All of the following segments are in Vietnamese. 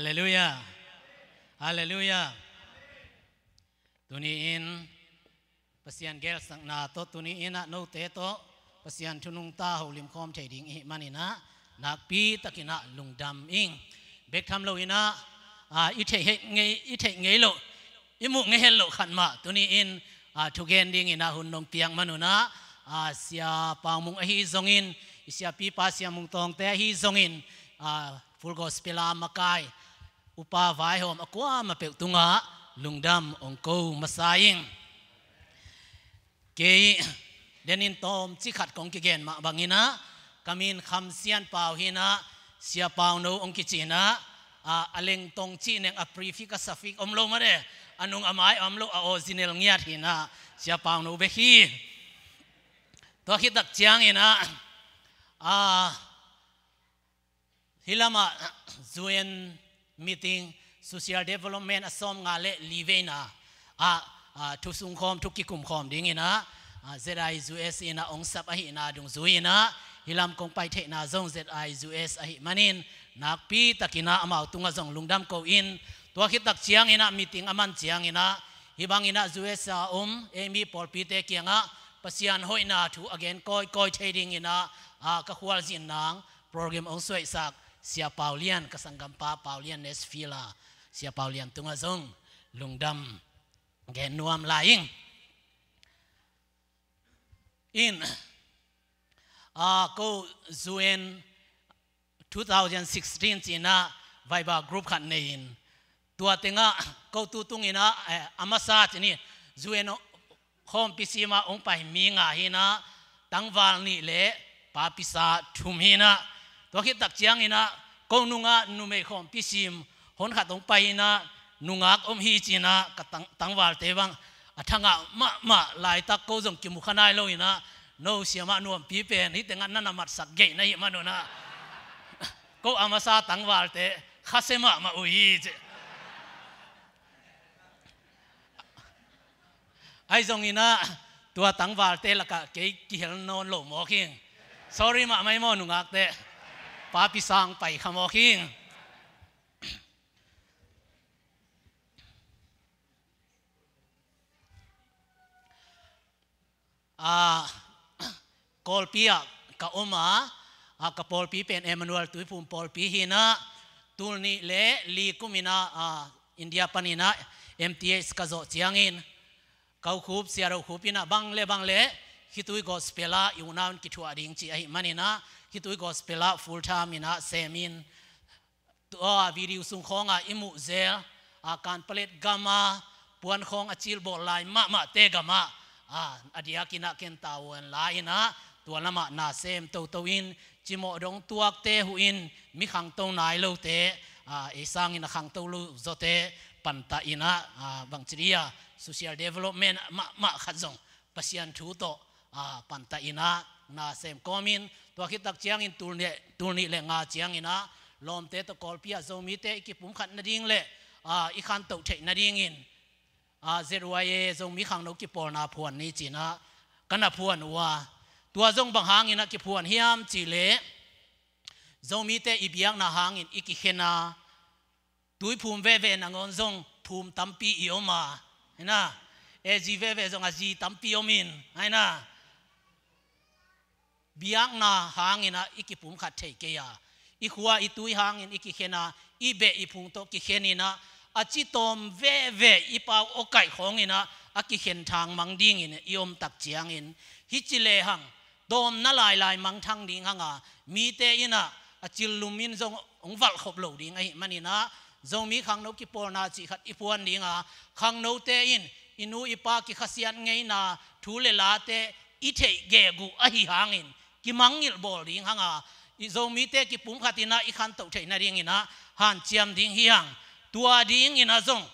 Hallelujah. Hallelujah. Tuni Tuniin pasian gel sang na to in na no te to pasian thunung ta ho lim khom thei ding hi manina nak pi takina lungdam ing bek tham lo ina a i thei he nge i thei nge lo i mu nge hel lo khan ma tuniin a thugen ding ina hun nong piang na, a sia pa mung hi in, isia pi pa sia mung tong te hi in, a full gospel makai upa vai hom akwa ma pe tunga lungdam ongko masaying ke denin tom chi khat kong ki gen ma bangina kamin kham sian pau hina sia pau no ong ki china a aleng tong chi neng a prefix a suffix om lo mare anung amai om lo a original ngiat hina sia pau no be hi to khi tak chiang ina a hilama zuen meeting social development asom nga le livena a thu sung khom thu ki kum khom ding ina zai us ina ong sap a hi na dung zu ina hilam kong pai the na zong zai us a hi manin nak pi takina amau tunga zong lungdam ko in to khi tak chiang ina meeting aman chiang ina hibang ina us a om um, emi por pi te kianga pasian hoina thu again koi koi trading ina a ka khwal jin nang program ong sak sia paulian kasangampa paulian nes fila sia paulian tunga zong lungdam Genuam nuam laing in a ko zuen 2016 china viber group khan nei in tua tenga ko tu tung ina e, amasa chini zuen khom pisima ong pai mi nga hina tangwal ni le papisa thum hina ตัวคิดตักเจียงอินะกงนุงะนุเมขอมพิซิมหนขัดตรงไปนะนุงักอมฮีจินะกังตังวาลเตวังอัฐงะมะมะลายตัก็กจงกิมุขนายโลอินะโนเสียมะนวมพีเป็นฮิตงันนั่นมัดสักเกยนมันนะก็อามาซาตังวาลเตข้าเสมะมาอุยจไอ้จงอินะตัวตังวาลเตละกะเกยกิเฮลนอนโลหมอกิง sorry มาไม่มอนุงักเตะปาปิสางไปคําอคิงอาโกลปียกะอุมาอากะปอลปีเป็นเอตุยภูมปอลปีตูลนี้และลีกุมินอาานินา MTS กะโจจียงอินกาวคูปเสียรคูปินะบังเลฮิตุยกอสเปล่าฟูลไทม์นะเซมินตัววิริยุสุงคงอ่ะอิมุเซลอาการเปลิดกามาปวนคงอจิลบอกลายมะมะเตกามาอ่าอดียกินักเกนตาวันลายนะตัวละมะนาเซมตัวตัวินจิโมดงตัวเตหุอินมิขังตัวนายเลวเตอ่าเอซังอินขังตัวลุโจเตปันตาอินะอ่าบังจริยา social development มะมะขัดจงปัศยันทูโตอ่าปันตาอินะนาเซมคอมินัวคิดตักเจียงอินตูนี่ตูนี่แหละงาเจียงอินะลมเตะตะกอลพิยาโซมีเตะกีกปุ่มขันนาดิ่งเลยอ่าอีขันตกเฉยนาดิ่งอินอ่าเจรวายทรงมีขังนกกิปอนาพวนนี้จีนะกันพวนว่าตัวทรงบางหางอินะกิพวนเฮียมจีเละทรงมีเตะอีเบียงนาหางอินอีกิเฮนาตุยภูมิเวเวนังอนทรงภูมิตัมปีอิโอมาเห็นนะเอจีเวเวจงอาจีตัมปีโอมินเห็นนะ biang na hangina ikipum khat theike ya i khuwa i tui hangin iki khena i be i phung to ki khenina achi tom ve ve i pau okai khongina aki khen thang mang ding in iom tak chiang in hi chile hang dom na lai lai mang thang ding hanga mi te ina achil lumin zong ong wal khop lo ding ai manina zong mi khang no ki por na chi khat ipuan ding a khang no te in inu ipa ki khasian ngei na thu le la te i ge gu a hi hang in ki mangil bol ding hanga i zo mi te ki pum khatina i khan to theina ring ina han chiam ding hiang tua ding ina zong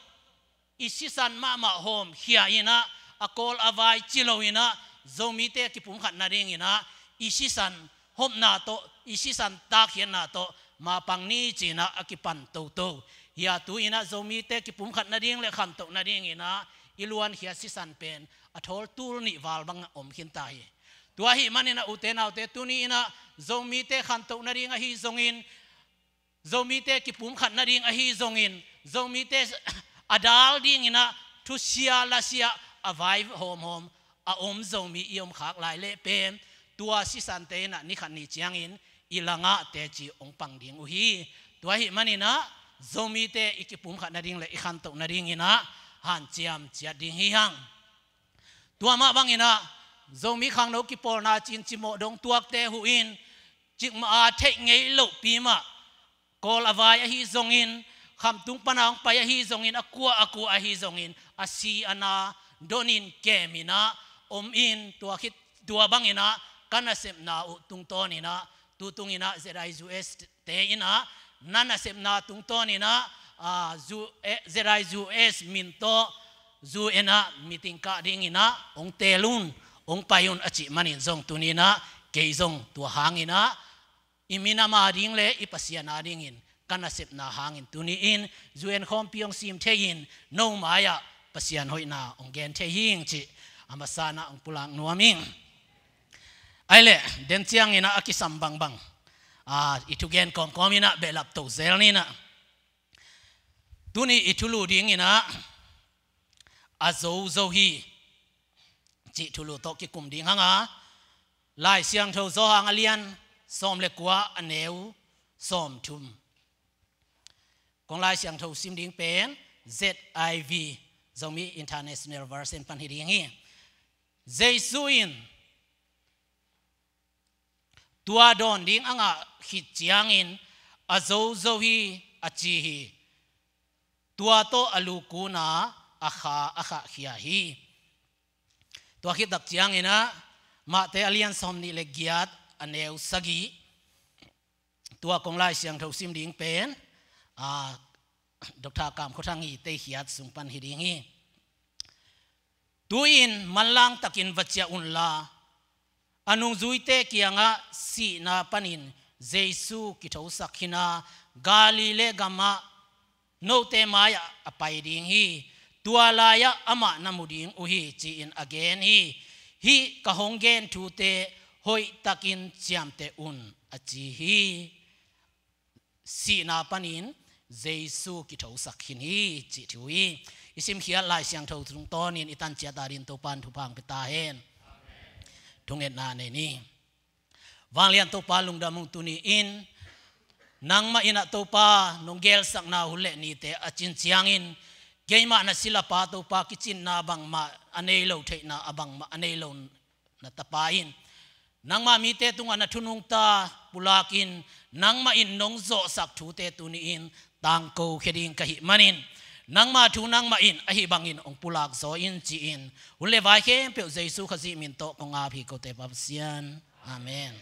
i sisan ma ma hom hiya ina akol avai chilo ina zo mi te ki pum khat na ring ina i sisan hom na to i sisan tak hian na to ma pang ni china akipan to to hia tu ina zo mi te ki pum khat na ring le kham to na ring ina iluan hia sisan pen athol tur ni val bang om hin ta tua hi manena utena ute tuni ina zomi te khan to na ringa hi zongin zomi te ki pum khan na ringa hi zongin zomi te adal ding ina tu sia la sia avive home home a om zomi iom khak lai le pen tua si san te na ni khan ni chiang in ilanga te chi ong pang ding u hi tua hi manina zomi te ikipum khan na ring le ikhan to na ring ina han chiam chia ding hi hang tua ma bang ina zo mi khang no ki por na chín chi mo đông tuak te hu in chik ma a à the ngei lo pi ma kol là a à hi zong in kham tung panang pa à hi zong in akua aku a hi zong in a si ana donin kemina om in tua khit tua bangina kana sem na u tung tonina tu tung tungina zerai zu es te ina nana sem na tung tonina a zu zerai zu es min to zu ina meeting ka ding ina ong telun ông payun achi manin zong tunina ke zong tu hangina imina ma ding le ipasia na ding in kana sep na hang in tu ni in zuen khom piong sim thein no maya pasian na ông gen the hing chi amasana ong pulang nuaming le den chiang ina akisam bang bang a ah, gen kom kom ina belap to zel ni na tu ni tuni itulu ding ina azo zo hi จีทุลุโตกิกุมดิ่งหางาลายเสียงเทวโซหางเลียนสอมเล็กกว่าอันเนวสอมทุมกองลายเสียงเทวซิมดิ่งเป็น ZIV จงมี international version ปันหิดิ่งฮีเจสุอินตัวดอนดิ่งอ่างขิดจียงอินอาโจโจฮีอาจีฮีตัวโตอลูกูนาอาคาอาคาเฮียฮีตัวคิดดักจียงเองนะมาเตอเลียนสมนิเลกียตอันเอวสกีตัวกองไล่เสียงเท่าซิมดิ่งเป็นอ่าดอกทากามเขาทางอีเตหิยัดสุงปันฮิดิงฮีตัวอินมันลังตักินวัจยาอุนลาอันงจุยเตกียงะสีนาปันินเจสุกิทาวสักขินากาลิเลกามะโนเตมายาอภัยดิ่งฮี dua layak ama namuding uhi chi in again hi hi kahonggen thu hoi takin chiam un achi hi si napanin panin jesu ki thau sakhin hi chi thui isim khia lai siang thau thung itan chia darin to pan thu pang pita hen thunget na ne ni damung tuni in nang ma ina topa nonggel sak na hule ni te siangin. mà na sila pa to pa kichin na bang ma anei lo thei na abang ma anei lo na tapain nang ma mi te tunga na thunung ta pulakin nang ma in nong zo sak thu te tu ni in tang ko kheding ka hi manin nang ma thu nang ma in ahi bangin ong pulak zo in chi in ule vai khe pe jesu khazi min to ko nga phi ko te pap sian amen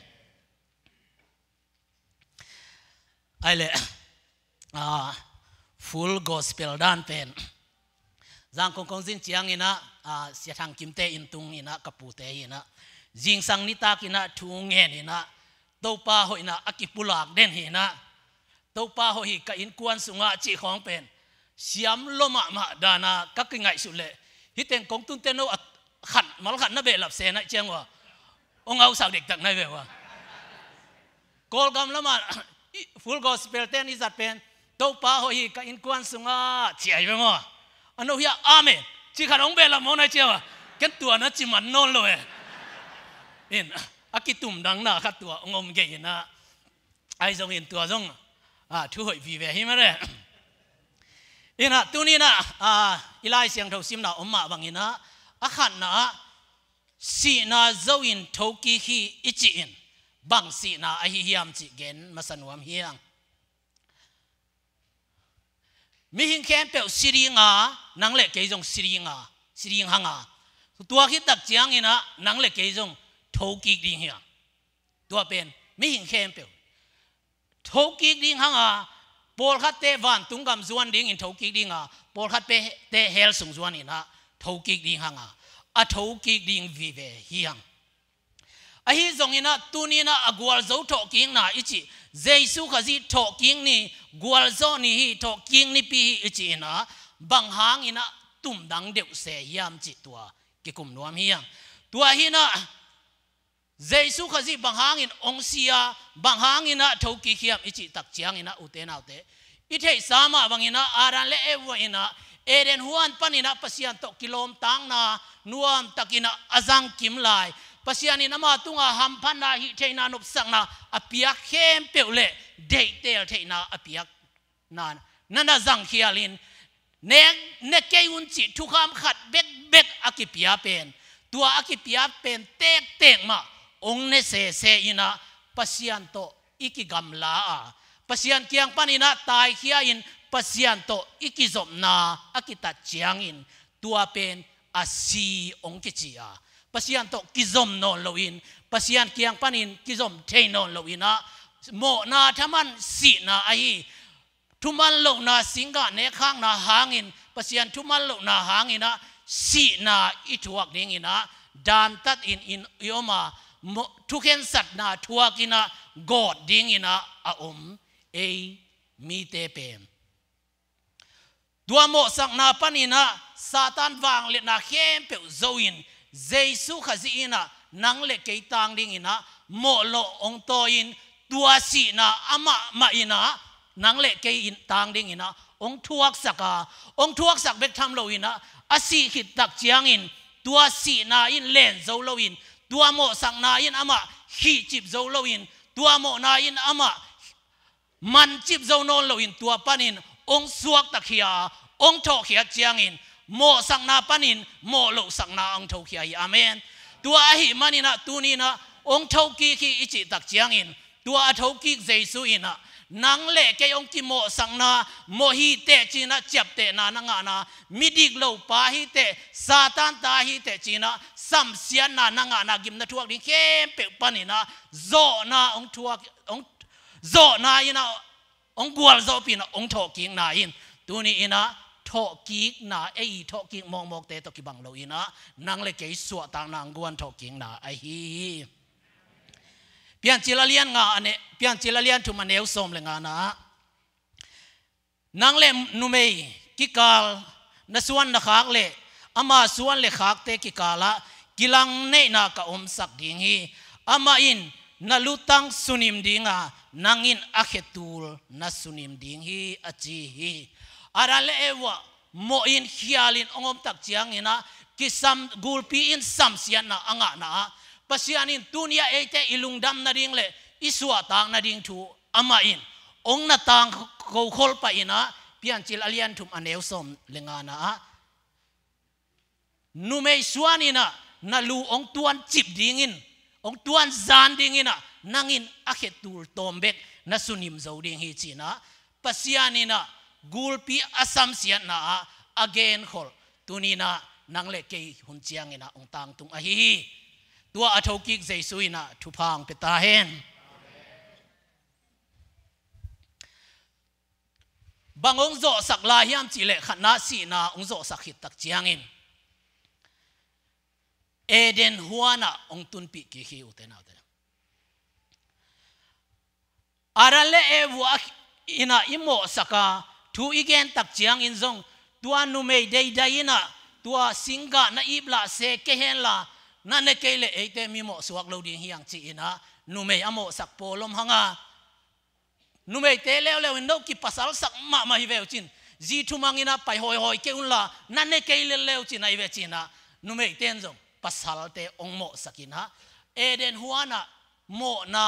ai le ah full gospel dan pen giang kong kong zin chiang ina a sia thang kim te in tung ina kapu te ina jing sang ni tak ina thu nge ina to pa ho ina akipulak den hi na to pa ho hi ka in kuan sunga chi khong pen siam lo ma dana các cái ngai su lệ hi ten kong tun ten no khan mal khan na be lap se na cheng wa ông au sak dik tak nai ve wa kol gam lama full gospel ten is at pen to pa ho hi ka in kuan sunga chi ai ve mo อันนู้นเฮียอาเมนจีขนมเบลมองในเชียวเก็ตัวนะจิมันนอนเลยนี่อากิตุ่มดังนะขัดตัวงมเก่งนะไอ้จงเห็นตัวจงอ่าช่วยวีเวหิมาเลยนี่นะตัวนี้นะอ่าอีไลเสียงทศิมนะอมมาบังอินะอาขันนะสีนาเจ้าอินทกิฮีอิจิอินบังสีนาอหิยามจิเกนมาสนวมเฮียงมีหิงแคมเปลสิริงา nang le ke jong siringa siring hanga tua khi tak chiang ina nang le ke jong thoki ding hiya tua pen mi hing khem pe thoki ding hanga pol khat te van tungam zuan ding in thoki ding a pol khat pe te hel sung zuan ina thoki ding hanga a thoki ding vi ve hiang a hi zong ina na agwal zo thoking na ichi jaisu khazi thoking ni gwal zo ni hi thoking ni pi ichi ina bằng hang ina tum dang deu se hiam chi tua ke kum nuam hiang tua hina Giêsu khá gì bằng hàng in ông xia bằng hàng in à thâu kỳ khiêm ít chỉ tắc chiang in à ute nào thế ít thấy sao mà bằng in aran le ewa ina à eren huan pan ina à pasian to kilom tang na nuam tak in azang kim lai pasian ina ma tung à ham pan na hi thấy na nộp sang na apiak khem peu lệ đệ tel thấy na apiak na nana zang khialin เนกเนกเกยุนจิทุกคำขัดเบ็กเบ็กอากิปยาเป็นตัวอากิปยาเป็นเตกเตกมาองเนเซเซอินะปัสยันโตอิกิกัมลาอาปัสยันเกียงปันินะตายเขียอินปัสยันโตอิกิจบนาอากิตัดจียงอินตัวเป็นอาศีองกิจิอาปัสยันโตกิจมนนโลอินปัสยันเกียงปันินกิจมเทนนโลอินะโมนาทมันสีนาไอทุมันลกนาสิงกะเนข้างนาหางินปะเสียนทุมันลกนาหางินนะสีนาอิทวกนิงินนะดานตัดอินอินโยมาทุกเห็นสัตนาทวกินะกอดดิงินะอาอมเอมีเตเปมดัวโมสักนาปันินะซาตานวางเลนาเข้มเปิวโจอินเจสุขจีินะนังเลกเกตางดิงินะโมโลองโตอินตัวสีนาอมะมาอินะนังเละเกยต่างดิ่งอินะองทวกสักอาองทวกสักเบกทำเราอินะอาศีขิดตักเจียงอินตัวสีนาอินเล่นโจเราอินตัวโมสังนาอินอามะขี้จิบโจเราอินตัวโมนาอินอามะมันจิบโจนนเราอินตัวปานินองสวกตะเขียองทอเขียเจียงอินโมสังนาปานินโมโลสังนาองทอเขียอาเมนตัวอหิมันินะตูนีนะองทอกีขี้อิจิตักเจียงอินตัวอทอกีเจสุอินะ nang le ke ong ki mo sang na mo hi te chi na chep te na na nga na mi dik lo pa hi te satan ta hi te chi na sam sian na na nga na gim na thuak ding kem pe pani na zo na ong thuak ong zo na ina ong gwal zo pi na ong tho king na in tu ni ina tho ki na ei tho ki mong mok te to ki bang lo ina nang le ke suwa ta nang guan tho king na ai hi Pian cila lian nga ane, pian cila lian tu mane na. Nang le numei kikal nasuan suan ama suan le khak te kikala, kilang ne na ka om ama in nalutang sunim dinga, nangin aketul nasunim dinghi ding hi aci Arale ewa, mo in hialin ongom tak ina, kisam gulpiin samsian na anga na. pasianin tunia ete ilungdam na ding le isua tang na ding thu ama in ong na tang ko khol pa ina pian chil alian thum aneu som lengana a numei suanina na lu ong tuan chip dingin ong tuan zan dingina nangin akhet tur tombek na sunim zo ding hi china pasianina gulpi asam sian na again khol tunina le ke hun ina ong tang tung a hi tua a thâu dây suy na thu phang pe ta hen bang ông zo sak la hiam chi le khat si na ông zo sak hit tak chiang in eden huana ông tun pi ki hi uten na uten aran le e wa ina imo saka thu igen tak chiang in zong tua nu mei dei dai na tua singa na ibla se ke hen la นั่นในเกลเอเตมีหมอสวกเราดีเฮียงจีนะนุเมยอโมสักโปลมหังานุเมยเตเลวเลวินดนกิปัสสาวสักมามาฮิเวจินจีทุมังอินะไปหอยหอยเกอุลานั่นในเกลเลวจินไอเวจินะนุเมยเตนจงปัสสาวเตองหมอสักินะเอเดนฮัวนะหมอนา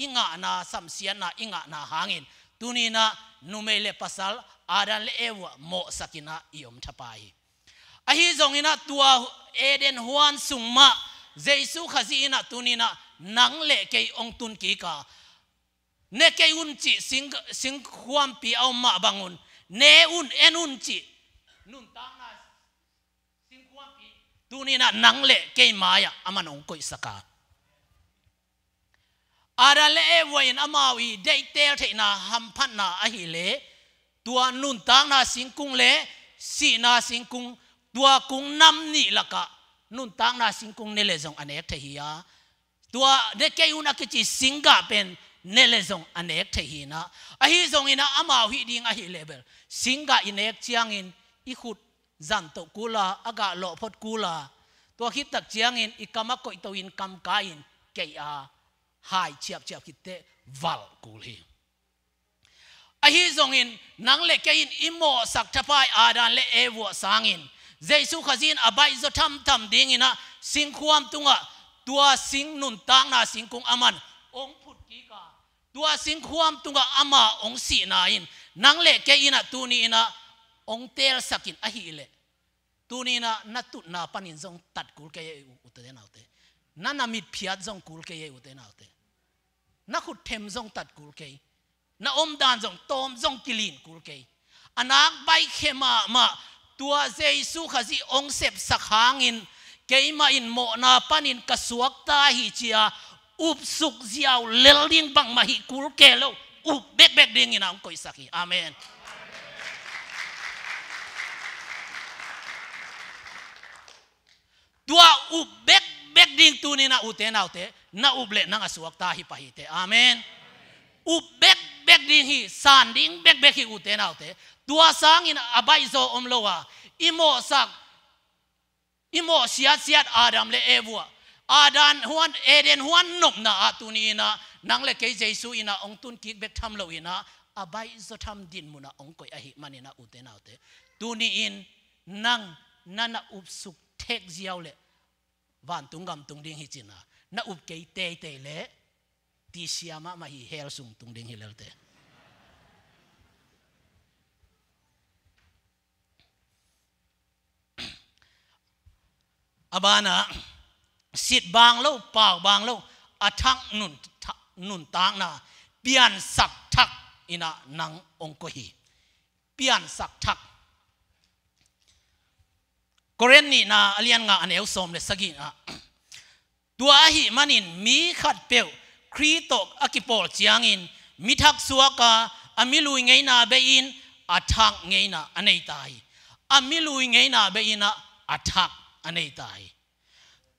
อิงะนาสัมเสียนาอิงะนาหางินตุนีนะนุเมยเลปัสสาวอาดันเลเอวหมอสักินะอิอมทปาย a hi zong ina tua eden huan sungma jesu khazi ina tunina nang le ke ong tun ki ka ne ke un chi sing sing khuam pi au ma bangun ne un en un chi nun ta na sing khuam pi tunina nang le ke maya aman ong koi saka ara le e wain amawi dei tel the na ham phan na a hi le tua nun tang na singkung le si na singkung tua kung nam ni laka nun tang na sing kung nele zong anek the hiya tua để ke una ke chi singa pen nele zong anek the hi na a hi zong ina ama hi ding a hi level singa inek chiang in i khut zan to kula aga lo phot kula tua khit tak chiang in i kama koi tàu in kam ka in ke a hai chiap chiap khit te val kul hi a hi zong in nang le ke in imo sak thapai adan le ewo sangin Jesu khazin abai zo tham tham ding ina sing khuam tunga tua sing nun tang na sing kung aman ong phut ki ka tua sing khuam tunga ama ong si na in nang le ke ina tu ni ina ong tel sakin a hi le tu ni na na tu na panin zong tat kul ke ye u te na te na na mit phiat zong kul ke ye u te na te na khut them zong tat kul ke na om dan zong tom zong kilin kul ke anak bai khema ma tua Jesu khazi ongsep sakhangin keimain in mo na panin kasuak ta chia up suk ziaw lelding bang mahi kul kelo up bek bek dingin ina koi saki amen tua up bek bek ding tu ni na ute na ute na uble na ngasuak ta pahite amen up bek bek ding hi san ding bek bek hi u te tua sang in abai zo om loa, wa imo sak imo siat siat adam le ewa adan huan eden huan nop na atuni na nang le ke jesu ina ong tun ki bek tham lo ina abai zo tham din muna ong koi ahi manina u te tuni in nang nana up suk tek ziaw le van gam tung ding hi china na up ke te te le ti siama ma hi hel sung tung ding hi lelte อาบานะสิทบางเล่าปากบางเล่าอทังนุนนุนต่างนะเปียนสักทักอินะนังองค์กฮีเปียนสักทักกรณีนาอเลียนงาอันเอวสมเลสกินะตัวอหิมันินมีขัดเปลวครีตกอักิปอลจียงอินมีทักสัวกาอามิลุยงัยนาเบอินอทักัยนาอันไอตายอามิลุยงัยนาเบอินอทัก anei tai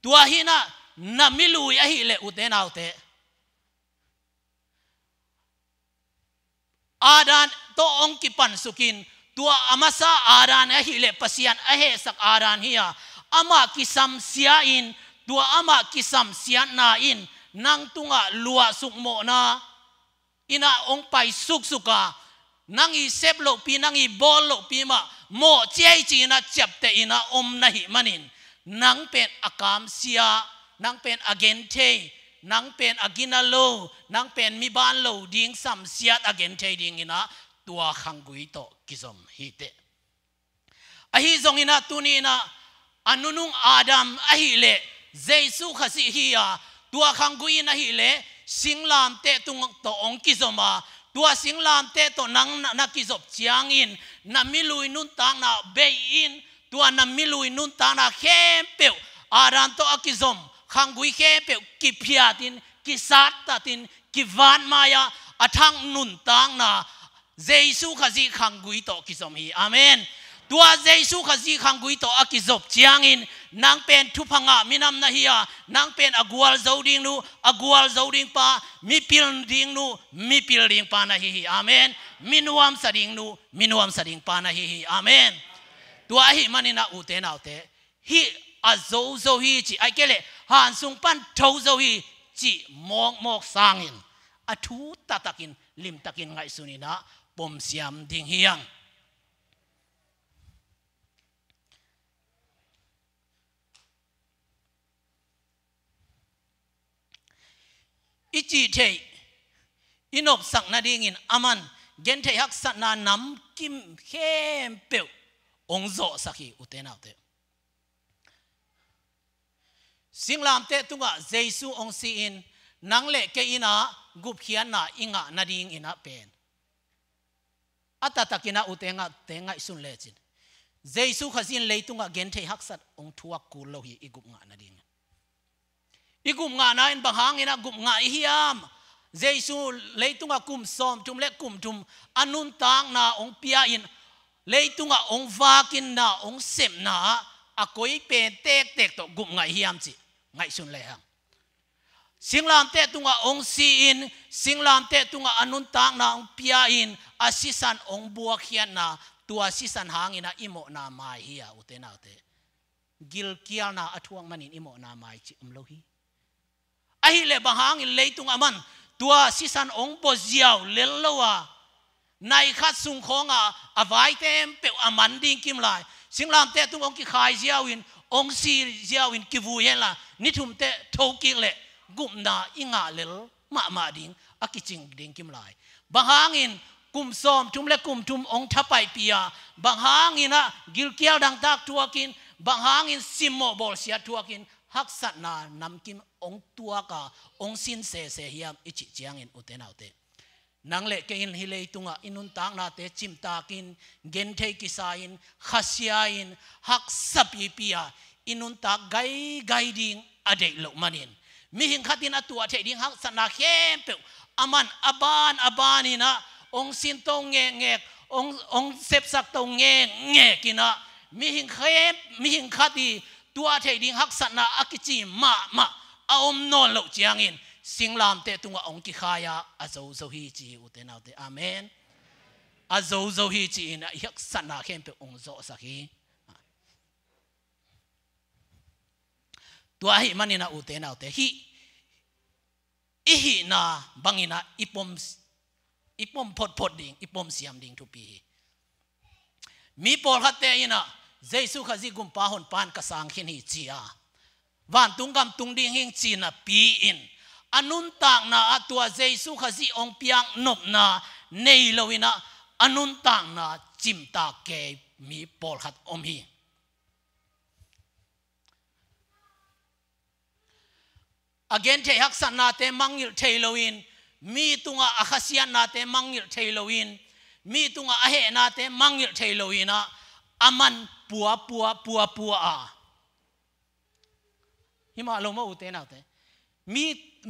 tua hina na na milui a le uten autte adan to ong sukin tua amasa adan a le pasian ahe he sak adan hiya ama kisam sia tua ama kisam sian na in nang tunga lua suk na ina ong pai suk suka nang isep lo pi nang i lo pi ຫມໍເຈີຈີໃນແຊັບເຕີໃນອົມນາຫິມ n ິນນັງເປັນອາກາມສ ია ນັງເປັນອແກນເທຍນັງເປັນອະກິນະລໍນັງເປັນມີບານລໍດິ່ງສຳເສຍອແກນເທຍໃນນາຕົວຂັງກຸຍໂຕກິຊົມຮິເຕອະຫີຊົງໃນນາຕຸນີນາອະນສຸຄະສີຮີຕວຂັງກຸຍນລສລານຕຕຸຕອງກິມตัวสิงลามเตโตนังนักกิจบเชียงอินนามิลุยนุนตางนาเบอินตัวนามิลุยนุนตางนาเข้มเปียวอารันโตอกิจมขังกุยเข้มเปียวกิพยาตินกิสัตตตินกิวานมายาอทังนุนตางนาเจสุขจิขังกุยโตกิจมฮีอเมนตัวเจสุขจีขังกุยตอกิจบจียงอินนางเป็นทุพังะมินำนาฮียนางเป็นอกวลเจ้ดิงนูอกวลเจ้ดิงปามิพิลดิงนูมิพิลดิงปานาฮีอเมนมินวมสดิงนูมินวมสดิงปานาฮีอเมนตัวฮีมันนาอุเตนเอาเตฮีอาโจโจฮีจีไอเกลฮานซุงปันโจโจฮีจีมองมองสางอินอทูตตะกินลิมตะกินไงสุนินะปมสยามดิงเฮียง ichi thei inop sak na ding in aman gen thei hak sat na nam kim khem pe ong zo saki uten out te sing lam te tunga jesu ong si in nang le ke ina gup khian na inga na ding ina pen atatakina utenga tenga isun lechin jesu khazin leitunga gen thei hak sat ong thuak ku lo hi igup nga na ding i gum nga na in bang hang ina gum nga i hiam jesu leitunga kum som chum le kum tum anun tang na ong pia in leitunga ong vakin na ong sem na a koi pe tek tek to gum nga hiam chi ngai sun le hang singlam te tunga ong si in singlam te tunga anun tang na ong pia in asisan ong buak hian na tua sisan hangina imo na mai hi a utena te gil kial na athuang manin imo na mai chi umlo hi hi le bahang in leitung aman tua sisan ong bo ziaw lellowa nai khat sung khonga avai tem pe aman ding kim lai singlam te tung ong ki khai ziaw in ong si ziaw in ki vu hen la ni thum te thoki le gum na inga lel ma ma ding akiching ding kim lai bahang in kum som thum le kum thum ong thapai pia bahang ina gilkial dang tak tuakin bahang in simmo bol sia tuakin hắc sát na nam kim ông tua ka ông sin se se hiam ichi chiang in ute uten autte nang le ke in tung tunga inun ta na te chim takin gen the kisain khasiain hak sapi pia inun ta gai gai ding ade lo manin mi hing khatin atua the ding hak na khem pe aman aban aban ina ông sin tông nge nge ông ông sep sắc tông nge nge kina mi hing khem mi hing khati tua đi học sẵn san na akichi ma ma aom non lo chiang in singlam te tunga ong ki khaya azo zo hi chi uten out te amen azo zo hi chi in hak san na khem pe ong zo sa hi tua hi manina uten out te hi i hi na bangina ipom ipom pot pot ding ipom siam ding tu pi mi por khatte ina Giêsu khá gì gum pan cả sang hin hi chia van tung gam tung ding hing chi na pi in anun tak na atua Giêsu khá gì ông piang nộp na nei loina anun tak na chim ta ke mi pol khat om hi again te hak san na te mangil theiloin mi tunga akhasian na te mangil theiloin mi tunga ahe na te mangil theiloina อามันปัวปัวปัวปัวอ่าหิมาลงมาอุเทนเอาเตมี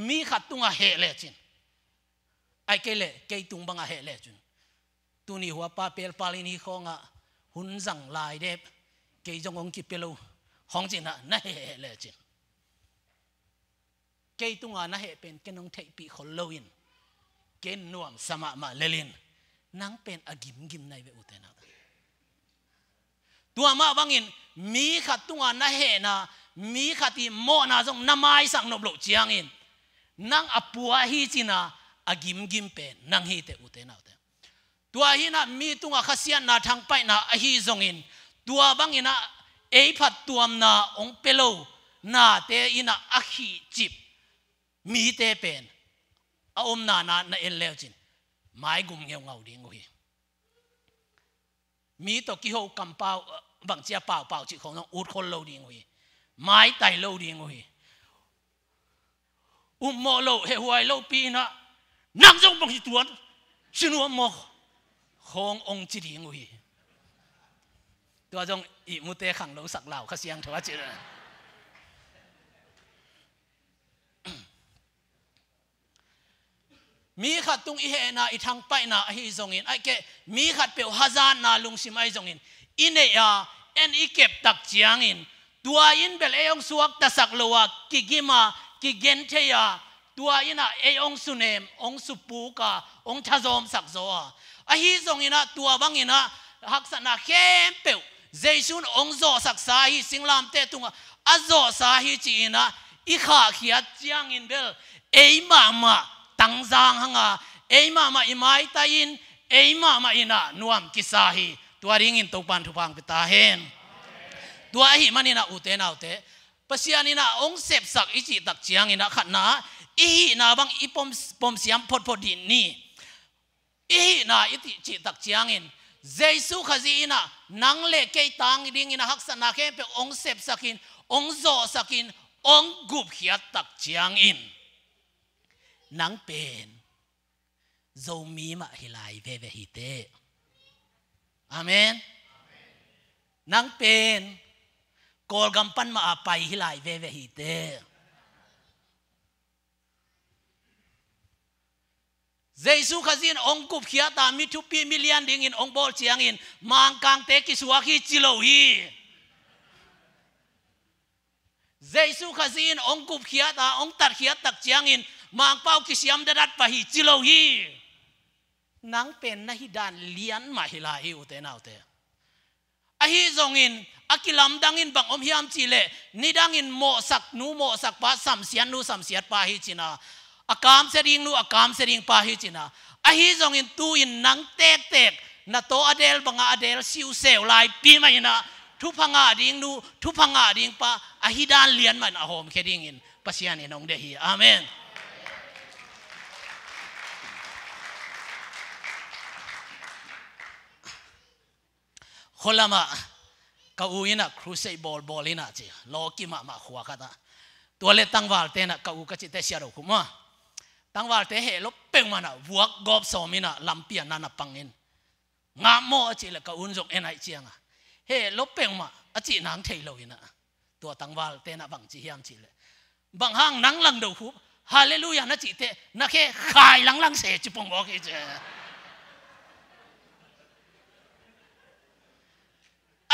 มีขัดตุงอาเหเลจินไอเกเลเกตุงบังอาเหเลจินตุนี่หัวปาเปลปาลินีคงอ่ะหุนสังลายเด็บเกยจงองกิเปลูห้องจินอ่ะนั่นเหเลจินเกตุงอ่ะนั่นเหเป็นเกนองเทปีคนเลวินเกนนวมสมะมาเลลินนังเป็นอากิมกิมในเวอุเทนเอาตัวมาบังอินมีขัดตัวนนะเฮนะมีขัดที่โมนาจงน้ำไมสังนบลุจียงอินนังอปัวฮีจินะอากิมกิมเป็นนังฮีเตอุเตนเอาเตตัวฮีนามีตัวอาขัศยานาทางไปนาอฮีจงอินตัวบังอินะเอพัดตัวนาองเปโลนาเตอินาอฮีจิบมีเตเป็นอมนานาเอลเลวจินไม่กุมเงียวเงาดีงูฮีมีตกิโหกัมเปาบางเจ้าเปล่าเปล่าจิของน้องอุดคนเราดีงวยไม้ไตเราดีงวยอุมโมโลเฮวยยโลปีนะนักจงบังจิตวนชินวมอมขององจิดีงวยตัวจงอิมุเตขังเราสักเหล่าข้าเสียงถว่าจิเลยมีขัดตุงอีเหนาอีทางไปนาฮีจงอินไอเกะมีขัดเปียวฮาจานนาลุงซิมไอจงอินอินเนียเอ็นอีเก็บตักเจียงอินตัวอินเบลเอยองสวกตะสักโลวากิกิมากิเกนเทียตัวอินะเอองสุเนมองสุปูกาองทาโอมสักโซอะฮีจงอินะตัวบังอินะหักสนาเข้มเปียวเจชุนองโซสักสาฮีสิงลามเตตุงอะโซสาฮีจีอินะอีขาเขียเจียงอินเบลเอมามา tăng giang hăng à ấy mà mà imai ta in ấy mà mà ina nuam kisahi, hi tua ring in tàu pan thu phang pita hen tua hi mani na ute na ute pasian ina ong sep sak ichi tak chiang ina khat na ihi na bang ipom pom siam pot pot din ni ihi na iti chi tak chiang in Giêsu khazi ina nang le ke tang ding ina hak sana khe pe ong sep sakin ong zo sakin ong gup hiat tak chiang in nang pen zo mi ma hilai ve ve hi te amen nang pen kol gầm pan ma pai à hilai ve ve hi te Giêsu khazin ông cục khía ta mi thu pi million ding in ông bol chiang in mang kang te ki suwa khi chilo hi Giêsu khazin ông cục khía ta ông tar khía tak chiang in มางเป้ากิสยามดัดปะฮีจิโลฮีนังเป็นนะฮิดานเลียนมาฮิลาฮีอุเตนาอุเตอะฮีจงอินอากิลัมดังอินบังอมฮิอัมจิเลนิดังอินโมสักนูโมสักปะสัมเสียนนูสัมเสียปะฮีจินาอากามเสริงนูอากามเสริงปะฮีจินาอะฮีจงอินตูอินนังเตกเตกนาโตอเดลบังอเดลซิวเซลลาปีมาอินาทุพังอาดิงนูทุพังอาดิงปะอะฮิดานเลียนมันอะโฮมเคดิงอินปัสยานอินองเดฮีอาเมนคนละมาเกาอูยนนะครูเซบอลบอลินะจีโลกิมามาขวากันนะตัวเล็กตั้งวาลเตนะเกาอูก็จิตเสียดคุมะตั้งวาลเตเหลบเป่งมานะวักกอบสอมินะลำเปียนานาปังเงินงามโมจีล็กาอุนจงเอ็นไอเจียงอ่ะเฮลบเป่งมาอจีนางเทโลยินะตัวตั้งวาลเตนะบังจีฮียมจีเลยบางห้างนังลังดูคุฮาเลลูยานะจิเตนัแค่ขายลังลังเสจุปงบอกเจ้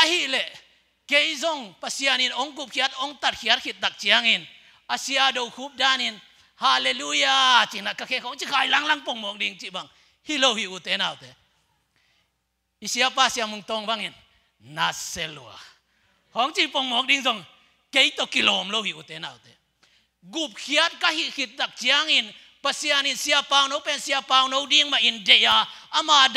hi le zong pasianin ong gup hiat ong tar hiat hit dak chiangin asia do khup danin hallelujah china ka khe khong chi khai lang lang pong mok ding chi bang hi lo hi u te nau te isia pa sia mung tong bangin na selwa hong chi pong mok ding zong ke to kilom lo hi u te nau te gup hiat ka hi hit dak chiangin pasianin siapa pauno pen siapa pauno ding ma in deya ama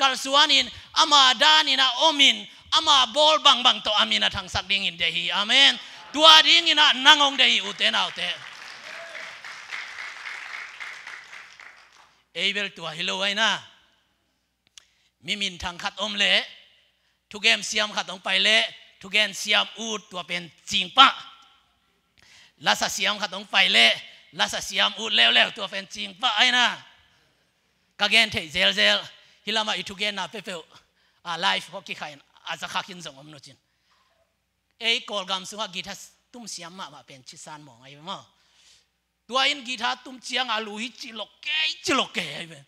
kalsuanin ama danin a omin อามาบอลบังบังตัวอามินัดทางสักดิ่งอินเดียฮีอเมนตัวดิ่งอินะนั่งองเดียฮีอุเตนเอาเตเอเวลตัวฮิโลไว้นะมิมินทางขัดอมเละทุกเกมเสียมขัดองไปเละทุกเกมเสียมอูดตัวเป็นจิงปะลาสเสียมขัดองไปเละลาสเสียมอูดแล้วแล้วตัวเป็นจิงปะไอ้นะกะแกนเทเจลเจลฮิลามาอีทุกเกมน่ะเฟเฟลอ่าไลฟ์ฮอกกี้ใครอาจจะขากินสงอมนจินเอ้กอลกามสุ่ากีทัสตุ้มเสียมมาเป็นชิซานมองไอ้เมาตัวอินกีทัสตุ้มเชียงอาลูฮิจิโลเกจิโลเกไอ้เว้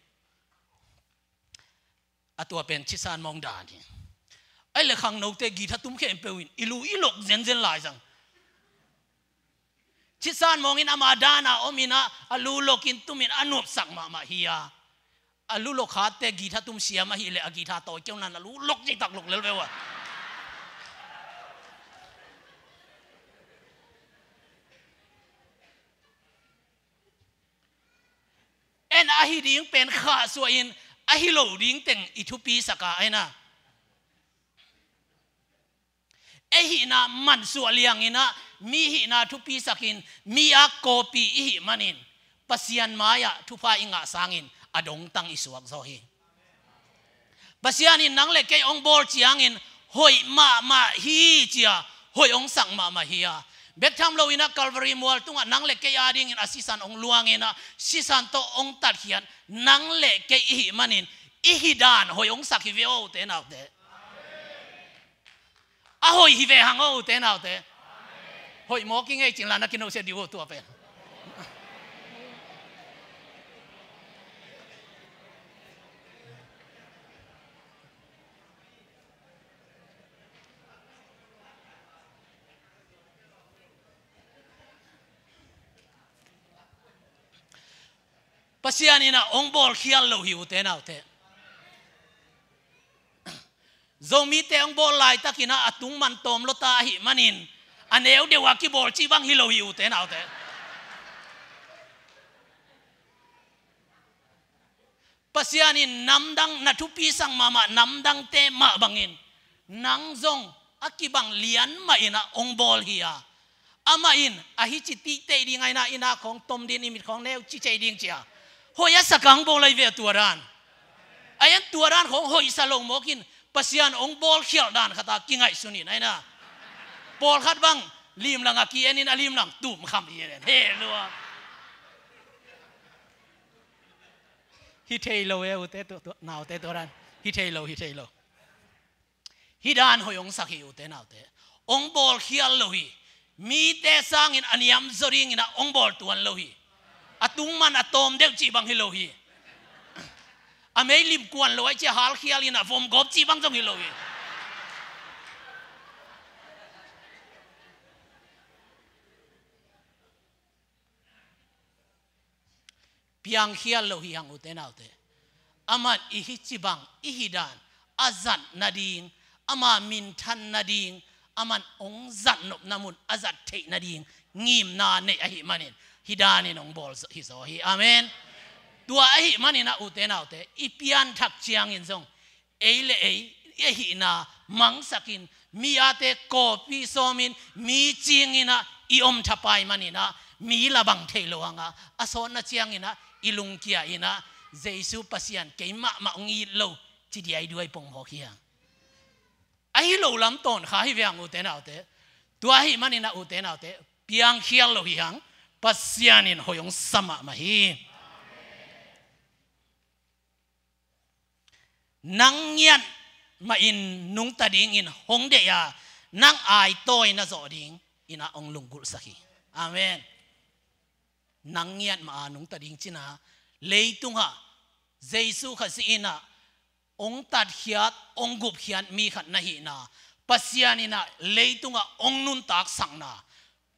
อตัวเป็นชิซานมองด่านี่ไอ้เลขังนกเตกีทัสตุ้มเข็มเปวินอิลูอิลกเซนเซนลายสังชิซานมองอินอามาดานาอมินาอาลูลกินตุ้มินอนุบสังมามาฮียอาลูลกขาแต่กีธาตุมเสียมาฮิเลอากีธาต่อยเจ้านั่นอาลูลกใจตักลกเลยเวะเอ็นอาฮิดิ้งเป็นข้าส่วนอินอาฮิโลดิ้งเต็งอิทุปีสกาไอ้นะเอฮินามันส่วนเลียงอินะมีฮินาทุปีสกินมีอาโกปีอิฮิมันอินปัสยันมายะทุพายงะสังอิน adong tang isuak zo hi pasianin nang le ke ong bol chiangin hoi ma ma hi chia hoi ong sang ma ma hi a Betham lo ina Calvary mual tunga nang le ke ading in asisan ong luang ina sisan to ong tat nang le ke i manin i hidan hoi ong sak hi ve o te na te a hoi hi ve hang o te na te hoi mo king e chin la na kino se tu apen pasianina ongbol khial lo hi ute na ute zomi te ongbol lai takina atung man tom ta hi manin aneu de waki bol chi bang hi lo hi ute na ute pasianin namdang na thupi sang mama namdang te ma bangin nang zong akibang lian ma ina ong ongbol hiya ama in ahi chi ti te di ngai na ina khong tom din imit khong neu chi chei ding chia hoi a sakang bong lai ve tuaran ayan tuaran khong hoi sa long mokin pasian ong bol khial dan khata kingai sunin na, bol khat bang lim langa ki enin alim lam tum kham yeren he lua hi thei lo e u te to nau te to ran hi thei lo hi thei lo hi dan hoi ong sakhi u te nau te ong bol khial lo hi mi te sang in aniam zoring in a ong bol tuan lo hi atung man atom deuh chi bang hilo hi a mei lim kuan loi che hal khial in a vom gop chi bang jong hilo piang khial lohi hang uten autte amat i hi chi bang i hi dan azat nading ama min than nading aman ong zat nop namun azat thei nading ngim na ne a manin hidani nong bol hi zo hi amen tua hi mani na ute na ute ipian thak chiang in song. ei le ei e hi na mang sakin mi ate ko pi min. mi ching ina i om thapai mani na mi la bang thelo anga Aso na chiang ina ilung kia ina jesu pasian keima ma ma ngi lo chi di ai duai pong ho kia ai lo lam ton kha hi vyang ute na ute tua hi mani na ute na ute piang khial lo hi hang pasianin hoyong sama mahi. Nang yan main nung tading in hongde ya, nang ay toy na zo ding ina ong lunggul saki. Amen. Nang yan maanong tading china leitung ha Jesus kasi ina ong tat hiat ong gup hiat mi khat na hi na pasianin na leitung ha ong nun tak sang na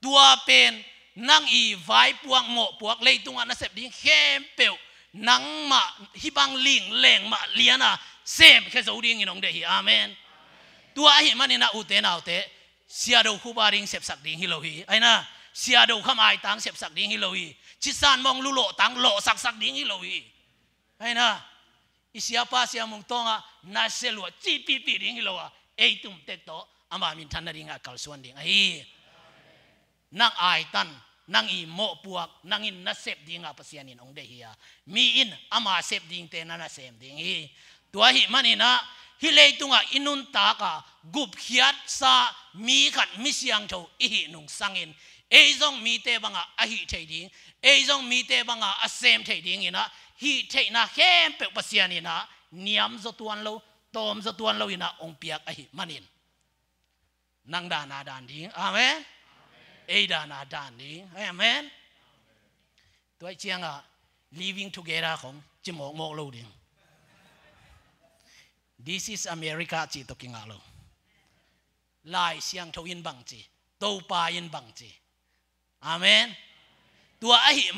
tua pen nang i vai puang mo puak lei tunga na sep ding khem peu nang ma hi bang ling leng ma liana sem khe zo ding inong de hi amen tua hi mani na u te na u te sia do khu ba ring sep sak ding hi lo hi ai na sia do kham ai tang sep sak ding hi lo hi chi san mong lu lo tang lo sak sak ding hi lo hi ai na i sia pa sia mong tonga na se lo chi pi pi ding hi lo wa ei tum tek to ama min than na ringa kal suan ding ai nang ai tan nang i mo puak nang in na sep ding a pasian in ong de hi mi in ama sep ding te na na sem ding hi tua hi mani na hi le tunga inun ta ka gup khiat sa mi khat mi siang tho i hi nung sangin ei zong mi te banga a hi thei ding ei zong mi te banga a sem thei ding ina hi thei na hem pe pasian ina niam zo tuan lo tom zo tuan lo ina ong piak a hi manin nang da na dan ding amen Adan Adani. Amen. Do I chiang a living together kong chimo mo loading? This is America chi talking alo. Lai siang to in bang chi. To pa in bang chi. Amen. Do I hit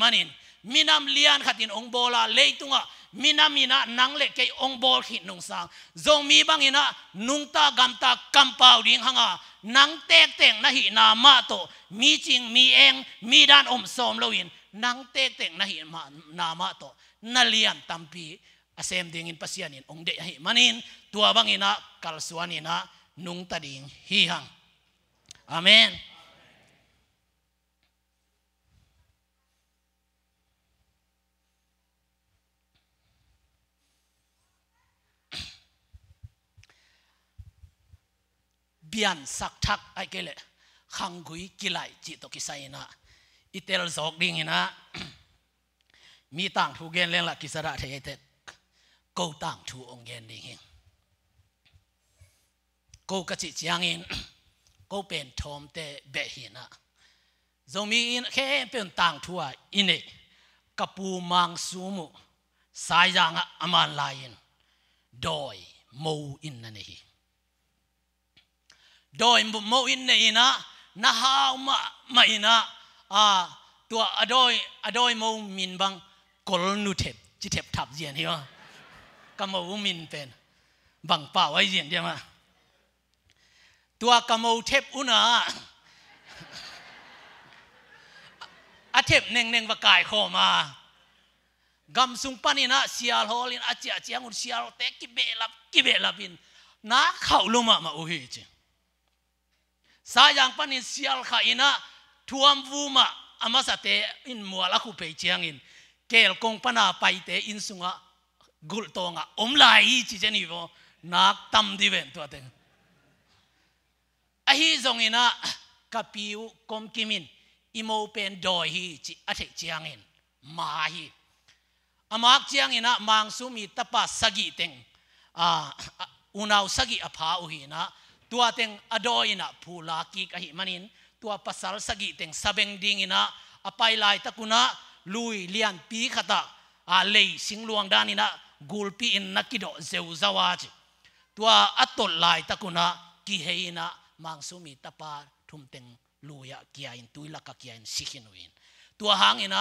minam lian khatin ong bola leitunga minamina nangle ke ong bol khit nung sang zong mi bangina nungta gamta kampau ding hanga nang tek teng na hi na ma to mi ching mi eng mi dan om som loin nang tek teng na hi ma na ma to na lian tampi asem dingin pasianin ong de hi manin tua bangina kalsuanina nung tading hi hang amen บียนสักทักไอ้เกลอขังกุยกิไลจิตกิไซนะอิตาลซอกดิ่งนะมีต่างทูเงินเล่นละกิสระเทเตกูต่างทูองเงินดิ่งกูกะจิจางอินกูเป็นทอมเตเบหินะจะมีอินแค่เป็นต่างทัวอินเอกปูมังซูมุสายยางอมานลายินโดยมูอินนั่นเองโดยมุมอินเนนะนาฮาวมา มาอินะอ่าตัวอดอยอดอยมูมินบังกลนุเทปจิเทปทับเยียนเหรอก็มูมินเป็นบังป่าไว้เยียนเดียมาตัวกมูเทปอุนะอาเทปเน่งเน่งประกายโคมากำสุงปันนะเสียลฮอลินอาเจียเจียงุนเสียลเตกิเบลับกิเบลับินนาเข่าลุมามาอุฮิจิ sa yang panin sial kha ina thuam vuma amasa te in muala khu pe chiang in kel kong pana pai te in sunga gul tonga om lai chi jani bo nak tam di ven tu ateng a zong ina kapiu kom kimin imo pen doi hi chi athe chiang in ma hi amak chiang ina mang su mi tapa sagi teng a unau sagi apha u hi na ตัวเต็งอดอยนะผู้ลากิกอหิมันินตัวภาษาสกิเต็งสเบงดิงินะอภัยลายตะกุนะลุยเลียนปีขตาอาเลยสิงลวงดานินะกูลปีอินนักกิโดเซวซาวาจตัวอัตตลายตะกุนะกิเฮนะมังสุมีตะปาทุมเต็งลุยะกิอินตุยลักกิอินสิกินุอินตัวหางอินะ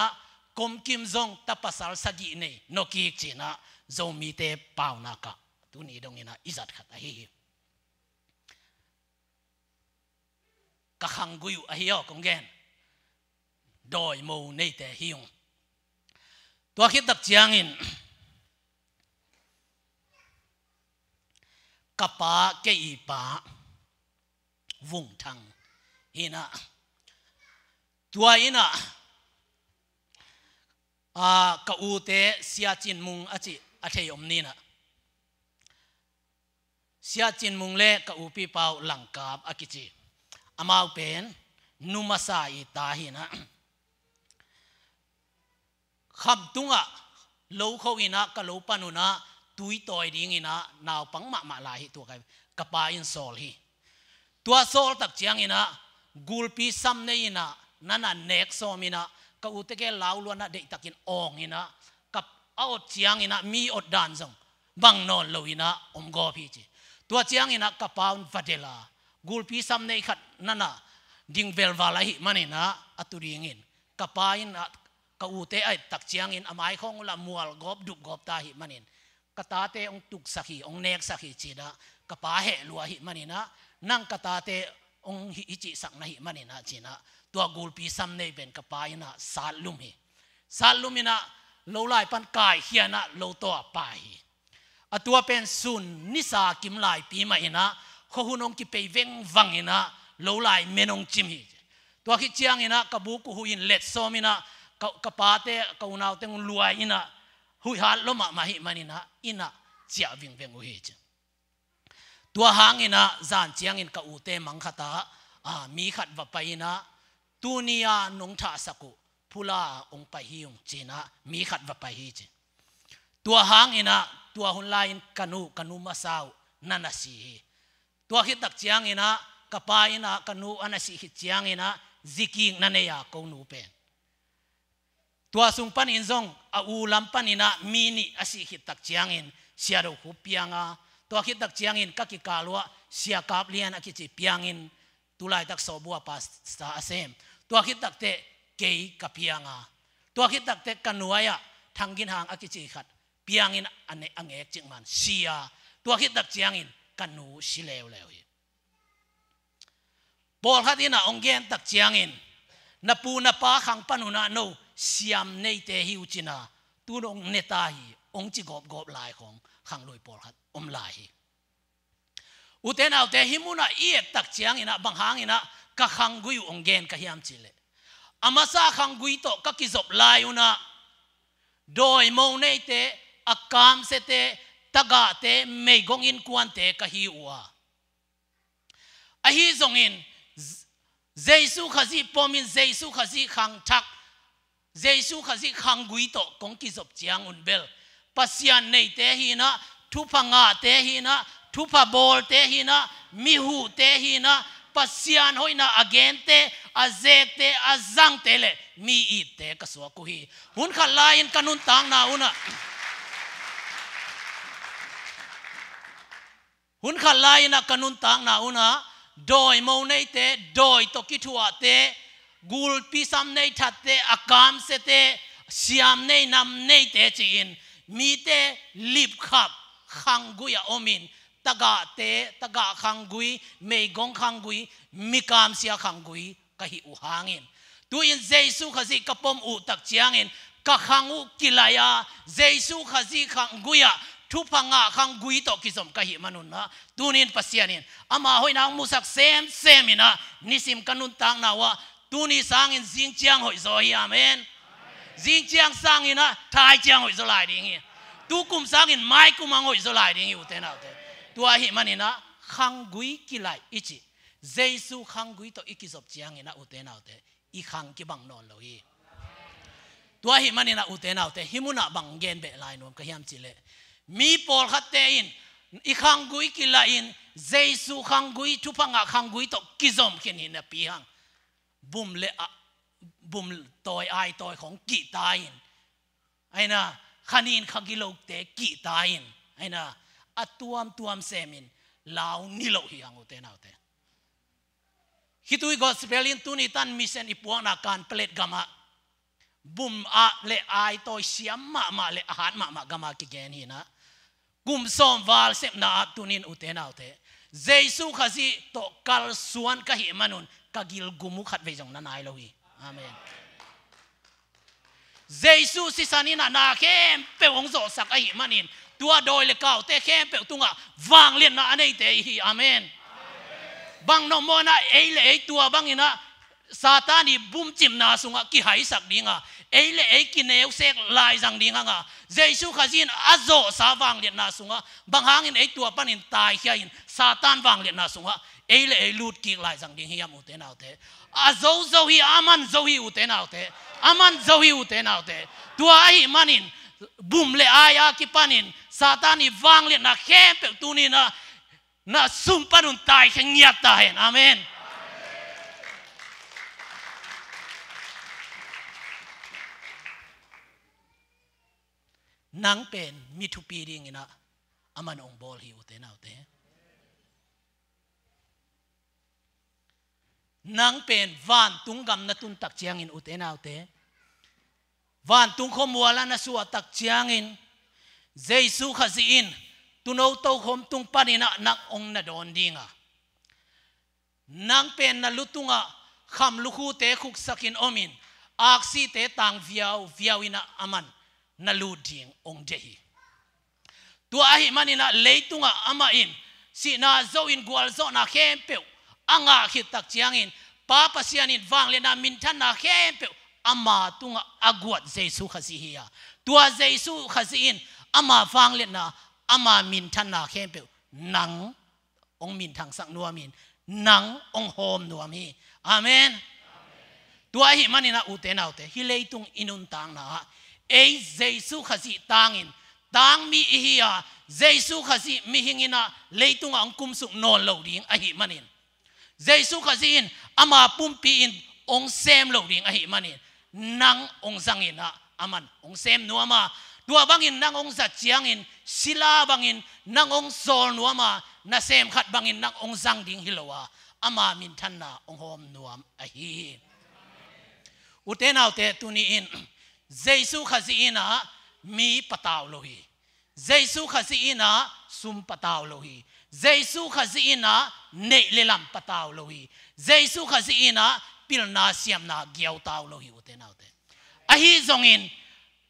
กมกิมซงตะภาษาสกิเนนกิกจินะ zomi te pau na ka tu ni dong ina izat khat hi hi ka khang guyu a hiyo gen doi mo nei te hiung tua khi tak chiang in kapa ke ipa, vung thang hina tua ina a ka u te sia chin mung a chi a thei om ni na sia chin mung le ka u pi pau langkap a kichi อมาเป็นนุมาสาอีตาหินะคำตุงอะโลเขาอินะกะโลปานุนะตุยตอยดิงินะนาวปังมะมาลาหิตัวกักะปาอินโซลฮีตัวโซลตักเจียงินะกุลพีซัมเนยินะนั่นน่ะเน็กซอมินะกะอุตเกลาวลวนะเดตักินองินะกับเอาเจียงินะมีอดดานซงบังนอนโลอินะอมกอพีจิตัวเจียงินะกะปาอินฟาเดลา gulpi samne khat nana ding velwala hi manina aturingin kapain at kaute ay takchiangin amai khong la mual gop dup gop ta hi manin katate ong tuk sakhi ong nek sakhi chida kapa he lua hi manina nang katate ong hi ichi sak na hi manina china tua gulpi samne ben kapaina salum hi salumina lolai pan kai hiana lo to pa hi atua pen sun nisa kim lai pi ma ina ho hun ong ki pe veng wang ina lo lai menong chim hi to ki chiang ina ka bu ku hu in let som ina ka pa te ka unaw te ngun luai ina hui hal lo ma ma hi manina ina chia veng veng u hi tua hang ina zan chiang in ka u te mang khata a mi khat va pa ina tu nia nong tha saku pula ong pa hi ong china mi khat va pa hi chi tua hang ina tua hun lain kanu kanu masau nanasi ตัวหิตักเจียงอินะกปายนะกนูอันสิหิตเจียงอินะจิกิงนั่นเอยากนูเป็นตัวสุงปันอินซงอาอูลัมปันอินะมีนิอสิหิตักเจียงอินเสียดูหุบยังอ่ะตัวหิตักเจียงอินกักกิกาลัวเสียกาบเลียนอกิจิปียงอินตุลายตักสอบัวปัสตาเซมตัวหิตักเตเกยกับปียงอ่ะตัวหิตักเตกันนัวยะทางกินหางอกิจิขัดปียงอินอันเนอังเอกจิงมันเสียตัวหิตักเจียงอินกันนูสิเลวเลวฮีบอลขัดอินะองเกนตักจียงอินนับปูนับปาขังปนุนาโนสยามในเตหิวจินาตูนองเนตาฮีองจิกอบกอบลายของขังลอยบอลขัดอมลายฮีอุเทนเอาเตหิมุนาเอียตักจียงอินะบางหางอินะกะขังกุยองเกนกะยามจิเลอามาซาขังกุยโตกะกิจบลายอุนะโดยมองในเตอากามเซเต taga te mei gong in kuan te ka hi wa a hi zong in jesu khazi pomin jesu khazi khang thak jesu khazi khang gui to kong ki zop chiang unbel, pasian nei te hi na thu phanga te hi na thu pha bol te hi na mi hu te hi na pasian hoi na again te azek te azang te le mi i te ka so ku hi hun un in kanun tang na una hun kha lai na kanun tang na una doi mo nei te doi to ki thua te gul pi sam nei that te akam se te siam nei nam nei te chi in mi te lip khap khang gu ya omin taga te taga khang gui mei gong khang gui mi kam sia khang gui ka hi u hangin tu in jesu khazi kapom u tak chiang chiangin ka u kilaya jesu khazi khang guya thu panga khang gui to kizom ka hi manun na tunin pasianin ama hoi nang musak sem sem ina nisim kanun tang na wa tuni sang in jing chiang hoi zo hi amen jing chiang sang ina thai chiang hoi zo lai ding hi tu kum sang in mai kum ang hoi zo lai ding hi uten out tu a hi manina khang gui ki lai ichi jesu khang gui to ikizop chiang ina uten out i khang ki bang non lo hi tua hi manina uten out himuna bang gen be lai nom ka hiam chile มีปอลขัดเตอินอีขังกุยกิลาอินเจสุขังกุยทุพังะขังกุยตกกิจอมขินหินปีหังบุมเลอะบุมตอยไอตอยของกีตาอินไอนะขันินขางกิโลกเตกีตาอินไอนะอัตวมตวมเซมินลาวนิโลหิหังอุเตนาอุเตคิดวิกอสเปลินตุนิตันมิเซนอิปวงนัการเปลดกามะบุมอะเลไอตอยเสียมมามาเลอาหารมามากามากิเกนหินะ kum som wal sep na ap tunin uten autte jesu khazi to kal suan ka hi manun ka gil gumu khat ve jong na nai lo hi amen jesu si sani na na kem pe ong zo sak ai manin tua doi le kau te kem pe tunga wang lien na anei te hi amen bang no mona ei le ei tua bang ina ซาตานีบุมจิมนาสุงะกิหายสักดีงะเอเลเอกินเอวเซกลายจังดีงะเจสุขจินอาโจสาวังเลียนาสุงะบางหางินเอตัวปันินตายเฮียินซาตานวังเลียนาสุงะเอเลเอลูดกิลายจังดีเฮียมุเตนเอาเตอาโจโจฮีอามันโจฮีอุเตนเอาเตอามันโจฮีอุเตนเอาเตตัวไอมันินบุมเลอายาคิปันินซาตานีวังเลียนาเข้มเปตุนีนะนะสุมปันุนตายเขียนตายเห็นอเมน nang pen mi thu pi ding ina aman ong bol hi u uten autte nang pen van tung gam na tun tak chiang in u uten autte van tung khom wala na suwa tak chiang in jesu khazi in tuno to khom tung pan panina nak ong na don ding a. nang pen na lutunga kham khu te khuk sakin omin aksi te tang viau viau ina aman na lu ding ong de hi tua hi manina leitunga ama in si na zo in gwal zo na khem pe anga hi tak chiang in papa sian in wang le na min than na khem ama tunga agwat jesu khasi hi tua jesu khasi in ama wang le na ama min than na khem nang ong min thang sak nuam in nang ong hom nuam hi amen tua hi mani na uten autte hi leitung inun tang na ấy ei su khazi tangin tang mi hi ya jesu khazi mi hingina à. lấy tung kum à suk non lo ding a à hi manin jesu khazi in ama pum pi in ong sem lo ding a manin nang ong zangin a aman ong sem nu ama tua bangin nang ong zat chiangin sila bangin nang ong sol nu ama na sem khát bangin nang ong zang ding hilowa ama min thanna ong hom nuam a hi uten autte tuni in Yesu ina mi patau lohi. Yesu ina sum patau lohi. Yesu ina ne lelam patau lohi. Yesu khazina pil na siam na giau tau lohi ute na Ahi zongin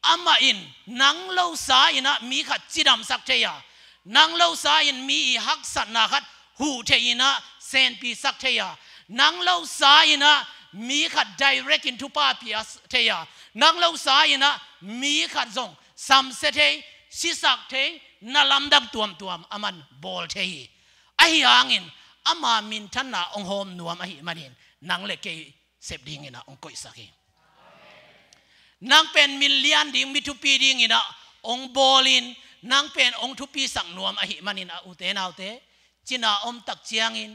ama in nang lo sa ina mi khat chidam sak theya. Nang lo sa in mi hak sat na khat hu theina sen pi sak theya. Nang lo sa ina mi khat direct into pa pi theya. นางลาวสายนะมีขัดส่งซัมเซเทซิซักเทนาลัมดกตวมตวมอมันโบล์เทอะหิอางอินอะมามินทันนาองโหมนวมอหิมะนินนางเลเกเสบดิงนะองกอยสักอะเมนนางเปนมิลเลียนดิงมีทูปีดิงอนะองโบลินนางเปนองทูปีสังนวมอหิมะนินอูเตนาอเตจินาอมตักเียงิน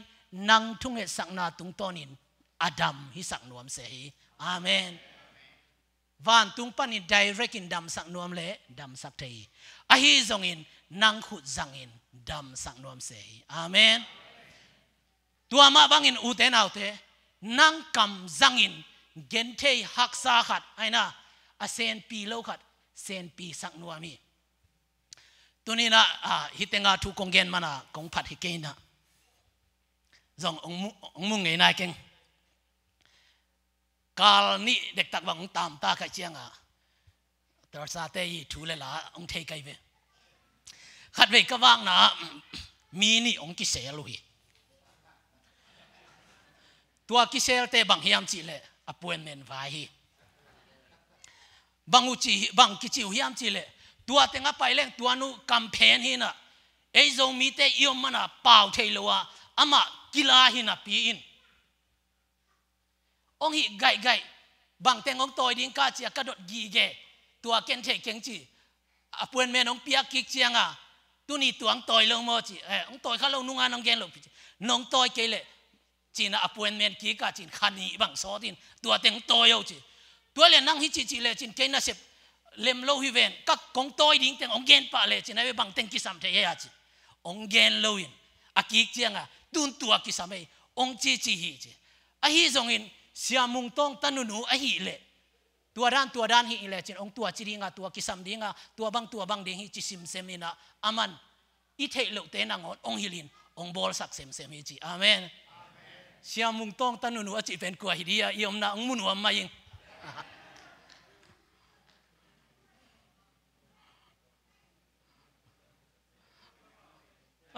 นงทุงเสังนาตุงตอนินอดัมิสังนวมเสหีอเมน van tung pan pani direct in dam sak nuam le dam sak thei a hi zong in nang khut zang in dam sak nuam se amen tua ma bang in u te nau te nang kam zang in gen thei hak sa khat aina a sen pi lo khat sen pi sak nuam hi tunina a hitenga thu kong gen mana kong phat hi keina zong ong mu ngai na keng กาลนี่เด็กตักบังตามตาใครเชียงอ่ะตรวสาเตยถูเลยละองเทกัยเวขัดเวก็ว่างนะมีนี่องกิเซลุยตัวกิเซลเตบังเฮียมจิเลอปวนเมนไวฮีบังอุจิบังกิจิวเฮียมจิเลตัวเต็งอไปเล่งตัวนูกัมเพนฮีนะไอ้จมีเตยอมมันอ่ะเป่าเทลัวอามากิลาฮินะปีอิน ông hi gai gai bằng tên ông tôi đi cả chia cả đột gì ghê tua kén thể kén chi, à buồn men ông pia kích chiang à tu ni tu ông tôi lâu chi, chỉ eh ông tôi khá lâu nung ăn ông gen lâu nong tôi kể lệ chi na à buồn men kí cả chỉ khăn nhị bằng tin tua tên tôi yêu chi, tua liền năng hi chi chi lệ chỉ cái na xếp lem lâu hi ven các công tôi đi tên ông gen pa lệ chỉ này bằng tên kí sam thế ya à chi, ông gen lâu in à kí chiang à tuân tua kí sam ấy ông chi chi hi chỉ à hi dòng in siam mung tong tanunu a hi le tua dan tua dan hi le chin ong tua chiringa tua kisam dinga tua bang tua bang ding hi chisim semina aman i thei lo te nang on ong hilin ong bol sak sem sem hi chi amen siam mung tong tanunu a chi pen kwa hi dia i om na ong munu am maying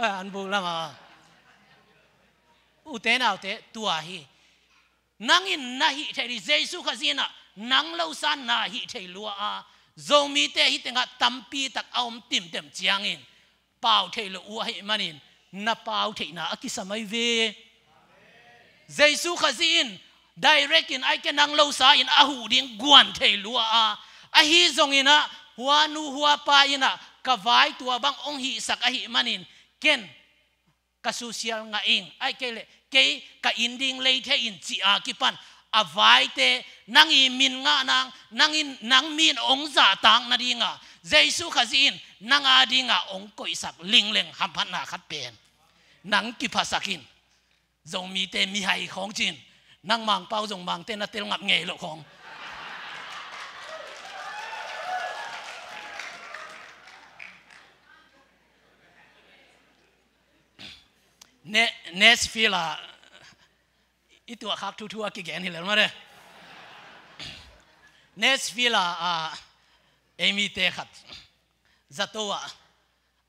an bu lama u te nào te tua hi nangin na hi thei jesu khazina nang lo san na hi thei lua a zomi te hi tam pi tak aom tim tem in, pau thei lo u hi manin na pau thei na akisamai ve jesu khazin direct in ai ke nang lo sa in ahu ding guan thei lua a a hi zong ina hua nu hua pa ina ka vai tua bang ong hi sak a hi manin ken ka social nga ing ai ke le เกกัอินดิงเลยเทอินจีอากิปันอาไว้เตนังอีมินงานางนังอินนังมีนองจ่าตังนาดีงาเจสุขจีนนังอาดีงาองกุยสักลิงเลงหัมพันนาคัดเป็นนังกิภาษากินจงมีเตมีไฮของจินนังมังเป้าจงมังเตนัเตลงับเงยโลของเนสฟิลาอีตัวครับทั่วๆกี่แกนี่แหละมาเลยเนสฟิลา่าเอมีเตขัดจัตัว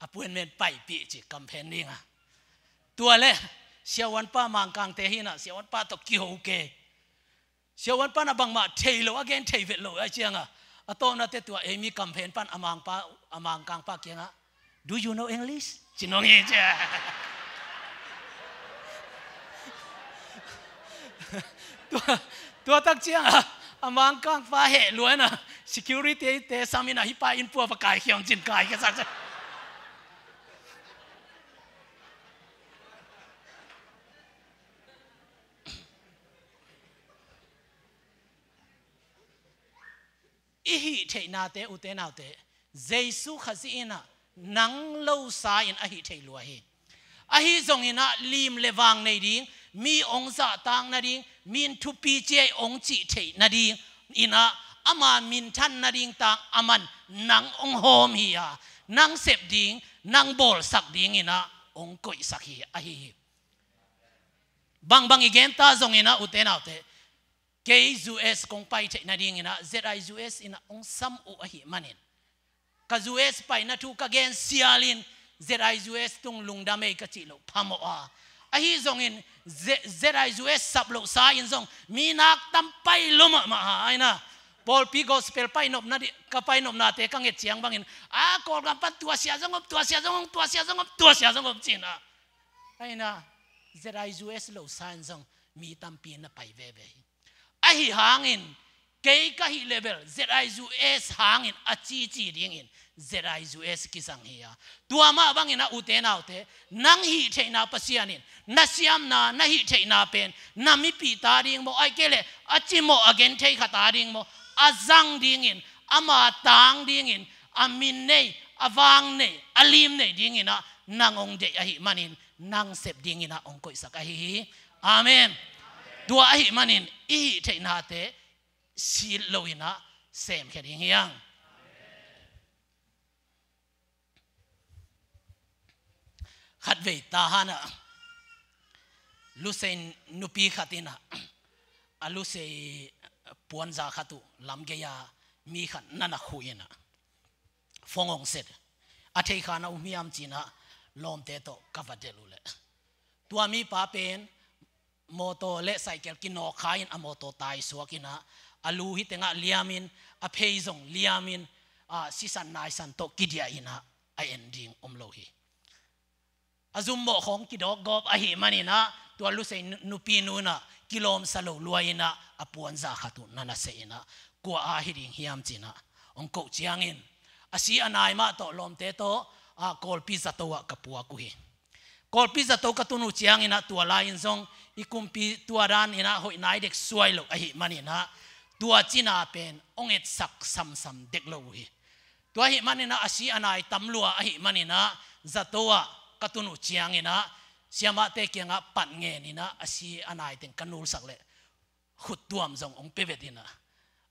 อพวนเมนไปปีจิกัมเพนนิ่งะตัวเล่เสียวันป้ามังกังเตหินะเสียวันป้าตกกิโฮเกเสียวันป้านบังมาเทโลอแกนเทเวโลไอเจียงอ่ะอตอนนั้นตัวเอมีกัมเพนปันอมังป้าอมังกังป้าเกียงอ่ะ Do you know English? จินงเงจ้ยตัวตัวตักเจียงอะอมังกังฟ้าเหล้วนนะ security เตะสามินะฮิปาอินปัวปะกายเขียงจินกายกันสักอีฮีเทนาเตอุเตนาเตเจสุขจีนะนังเล่าสายนอฮีเทลัวฮีอฮีจงอินะลิมเลวังในดิ้ง mi ong za tang na ding min thu pi che ong chi thei na ding ina ama min than na ding tang aman nang ong hom hi ya nang ding nang bol sak ding ina ong koi sak hi a bang bang igen ta zong ina uten out te KUS kong pai thei na ding ina ZIUS ina ong sam u a hi manin ka pai na thu ka gen ZIUS tung lungda me ka chi lo Ahi zong in zerai zu sap lo sa in zong mi nak tam pai luma ma ha aina Paul pi gospel pai nop na di ka pai nop na te kang et chiang bangin a kol gam pat tua sia zong op tua sia zong op tua sia zong op tua sia zong op china aina zerai zu es lo sa in zong mi tam pi na pai ve ve a hi hangin ke ka hi level zerai zu es hangin a chi chi ding in zerai zu es ki sang hi ya tua ma bang ina ute na ute nang hi the na pasian in na siam na na hi the na pen na mi pi ta ding mo ai kele achi mo again the kha ta ding mo azang ding in ama tang ding in amin nei awang nei alim nei ding ina nangong de hi manin nang sep ding ina ong koi sak hi amen tua hi manin i the na te sil lo ina sem khe ding yang ขัดเวตาฮานะลูเซนนุปีขัดินะอาลูเซปวนจาขัตุลำเกียมีขันนันคุยนะฟงองเสร็จอาเทขานาอุมิยามจีนะลอมเตโตกับวัดเลุเลตัวมีป้าเป็นมอโตเลสไซเคิลกินอขายนอโมโตตายสวกินะอาลูฮิตงะเลียมินอเพยซงเลียมินอ่าสิสันนายสันโตกิดียอินะไอเอ็นดิงอมโลฮี azum mo khong ki dok gop a hi mani na to lu sei nupi nu na kilom salo luaina apuan za khatu nana seina ko a hiring hiam china ong ko chiangin asi anai ma to lom te to a kol pi za to wa kapua ku hi kol pi za to ka tunu chiangina tua lain zong ikum pi tua ran ina hoi nai dek suai lo a hi mani na tua china pen ong et sak sam sam dek lo hi tua hi mani na asi anai tamlua a hi mani na za to wa katunu chiang ina siama te kenga pan nge ni na asi anai teng kanul sak le khut tuam jong ong pe vet ina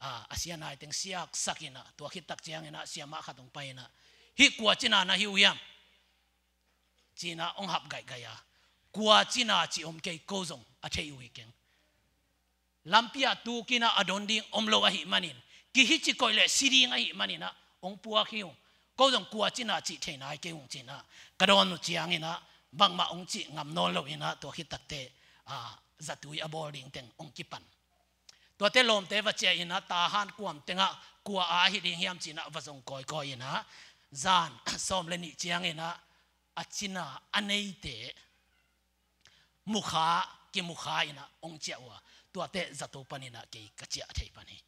a asi anai teng siak sak ina to khi tak chiang ina siama khatong pa ina hi kwa china na hi uyam china ong hap gai gai ya kwa china chi om ke ko jong a thei ui keng lampia tu kina adon ding om lo a hi manin ki hi chi koile siring a hi manina ong puak hiung có dòng cua chỉ là chỉ thế này cái ông chỉ là cái đó nó chiang ina bằng mà ông chỉ ngầm nôn lâu ina tôi khi tắc tệ à giật túi abo liền tên ông kịp pan tôi tên lom tế và chạy ina ta han quam tiếng à cua á hi đi hiam chỉ là và dòng coi coi ina zan som lên nhị chiang ina à chỉ là anh ấy tế mukha cái mukha ina ông chạy wa tôi thấy giật túi pan ina cái cái chạy thấy pan ina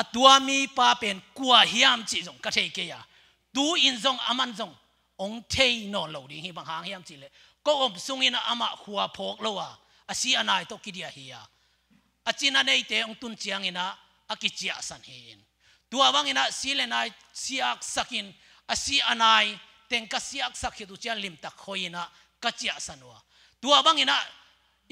a tua mi pa pen kwa hiam chi zong ka thei ke ya tu in zong aman zong ong thei no lo ding hi bang hang hiam chi le ko om sung in ama khua phok lo wa a si anai to ki dia hi ya a chin a nei te ong tun chiang ina a ki chia san hi in tu awang ina si le nai siak sakin a si anai teng ka siak sakhi du chian lim tak khoina ka chia san wa tu awang ina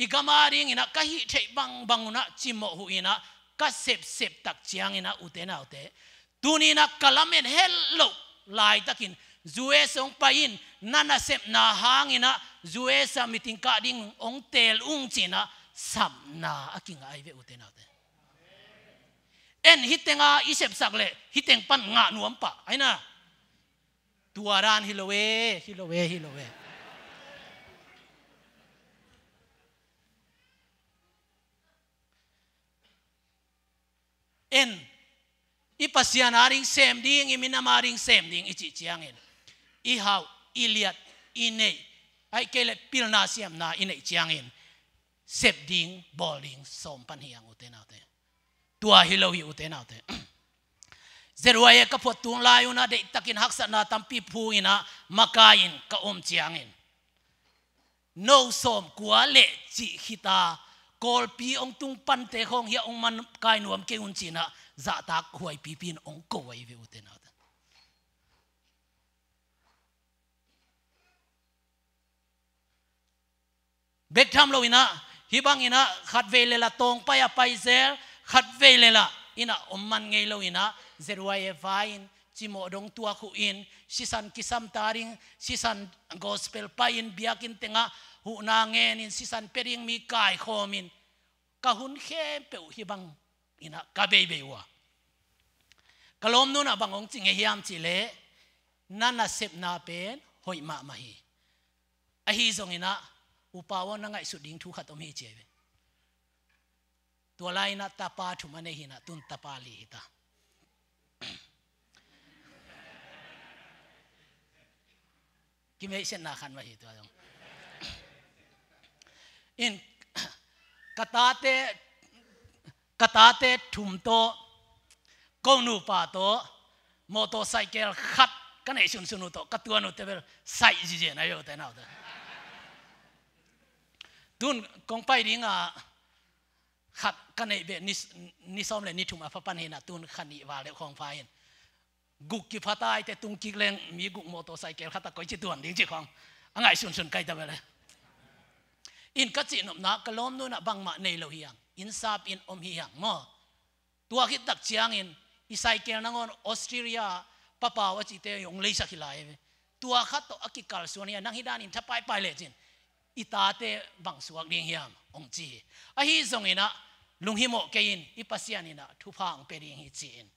igamaring ina ka hi thei bang banguna chimo hu ina ka sep sep tak chiang ina uten autte tunina kalamen hello lai takin zuwe song pain nana sep na hangina zuwe sa miting ka ding ong tel ung china sam na aking ai ve uten autte en hiteng hitenga isep sakle hiteng pan nga nuam pa aina tuaran hilowe hilowe hilowe en ipasiyanaring semding iminamaring semding ichichiangin. Ihaw, iliat, inay. Ay kele pilnasiam na inay chiangin. Sebding, boling, sompan hiyang uten Tua hilaw hi uten ate. Zerwaye kapot tung layo na de itakin haksa na tampi puina makain kaom chiangin. No som kuale chi hita kol pi ong tung pan te khong hi ong man kai nuam ke un china za ta khuai pi pin ong ko wai ve uten na ta tham lo ina hi bang ina khat ve le la tong pa ya pai zel khat ve le la ina om man ngei lo ina zerwa ye vain chimo dong tua khu in sisan kisam taring sisan gospel pa in biakin tenga หูนาเงนินสิสันเปรียงมีกายคอมินกะหุนเข้มเปวฮิบังอินะกะเบเบวะกะลมนูนะบังองจิงเฮียมจิเลนั่นน่ะเซพนาเป็นหอยมามาฮีอฮีจงอินะอุปาวะนังไงสุดดิ่งทุขัดอมีเจเวตัวไลนะตาปาถุมเนเหินะตุนตาปาลีหิตากิเมเสนนาขันมาฮิตัวตง in katate katate thumto konu pa to motorcycle khat kanai sun sunu to katuanu tebel sai ji je na yo te nau da tun kong pai ringa khat kanai be ni ni som le ni thum a papan hena tun khani wa le khong phai en guk ki phatai te tung ki leng mi guk motorcycle khata koi chi tuan ding chi khong angai sun sun kai ta ba le in katsinom na kalomno na bang ma nailo hiyang insap in om hiyang mo tua kit tak chiangin isai ke nangon austria papa wa chi eh, te yong leisa khilai eh. tua khat to akikal sonia nang hidanin thapai pai le itate bang suak ding hiyam ong chi a hi zong ina lunghimo kein ipasian ina thu phang pe hi chin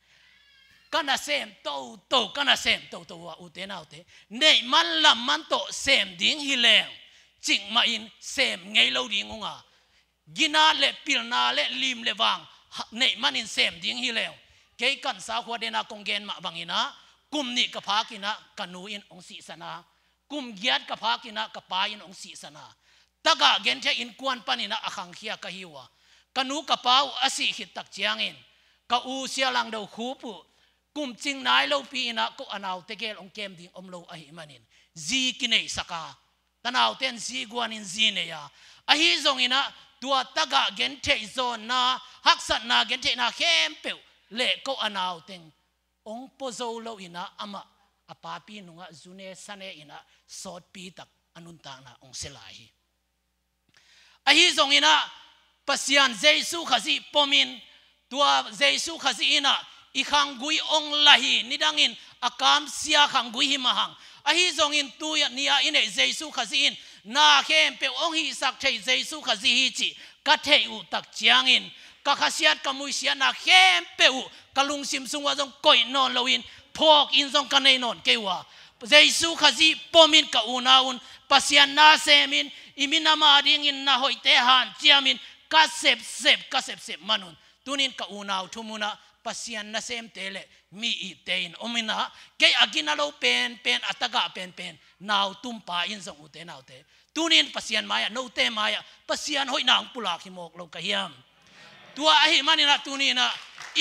kana sem to to kana sem to to wa uten autte nei man lam man to sem ding hi leng chỉnh mà in xem ngay lâu đi ngon à gina lệ pilna na lệ lim lệ vàng nệ mà in xem đi hi lèo cái cần sao hoa na công gen mà bằng ina kum nị ka phá kina canu in ong si sana kum giat ka phá kina ka pa in ong si sana taga gen cha in pan ina akhang à khia ka hiwa kanu ka pau asi hit tak chiang in ka u sia lang do khu pu kum ching nai lo pi ina ko à anaw tegel ong kem ding om lo à a hi manin zi kinai saka tana ten si guan in zi ne ya a hi zong ina tua taga gen te zo na hak sat na gen te na khem pe le ko anao ten ong po zo lo ina ama a pa pi nunga zune sane ina sot pi tak anun ta na ong selahi a hi zong ina pasian jesu khazi pomin tua jesu khazi ina i khang gui ong lahi nidangin akam sia khang gui hi mahang a hi zong in tu ya nia in e jesu khazi in na khem pe ong hi sak thei jesu khazi hi chi ka thei u tak chiang in ka khasiat ka mui sia na khem pe u kalung sim sung wa zong koi non loin phok in zong kanei non kewa jesu khazi pomin ka una un pasian na semin imina ma ding in na hoite han chiamin ka sep sep ka sep sep manun tunin ka unau thumuna pasian na sem tele mi i tein omina ke agina lo pen pen ataga pen pen naw tumpa pa in zong ute naw te tunin pasian maya no te maya pasian hoi nang pula ki mok lo ka hiam tua ahi manina tunina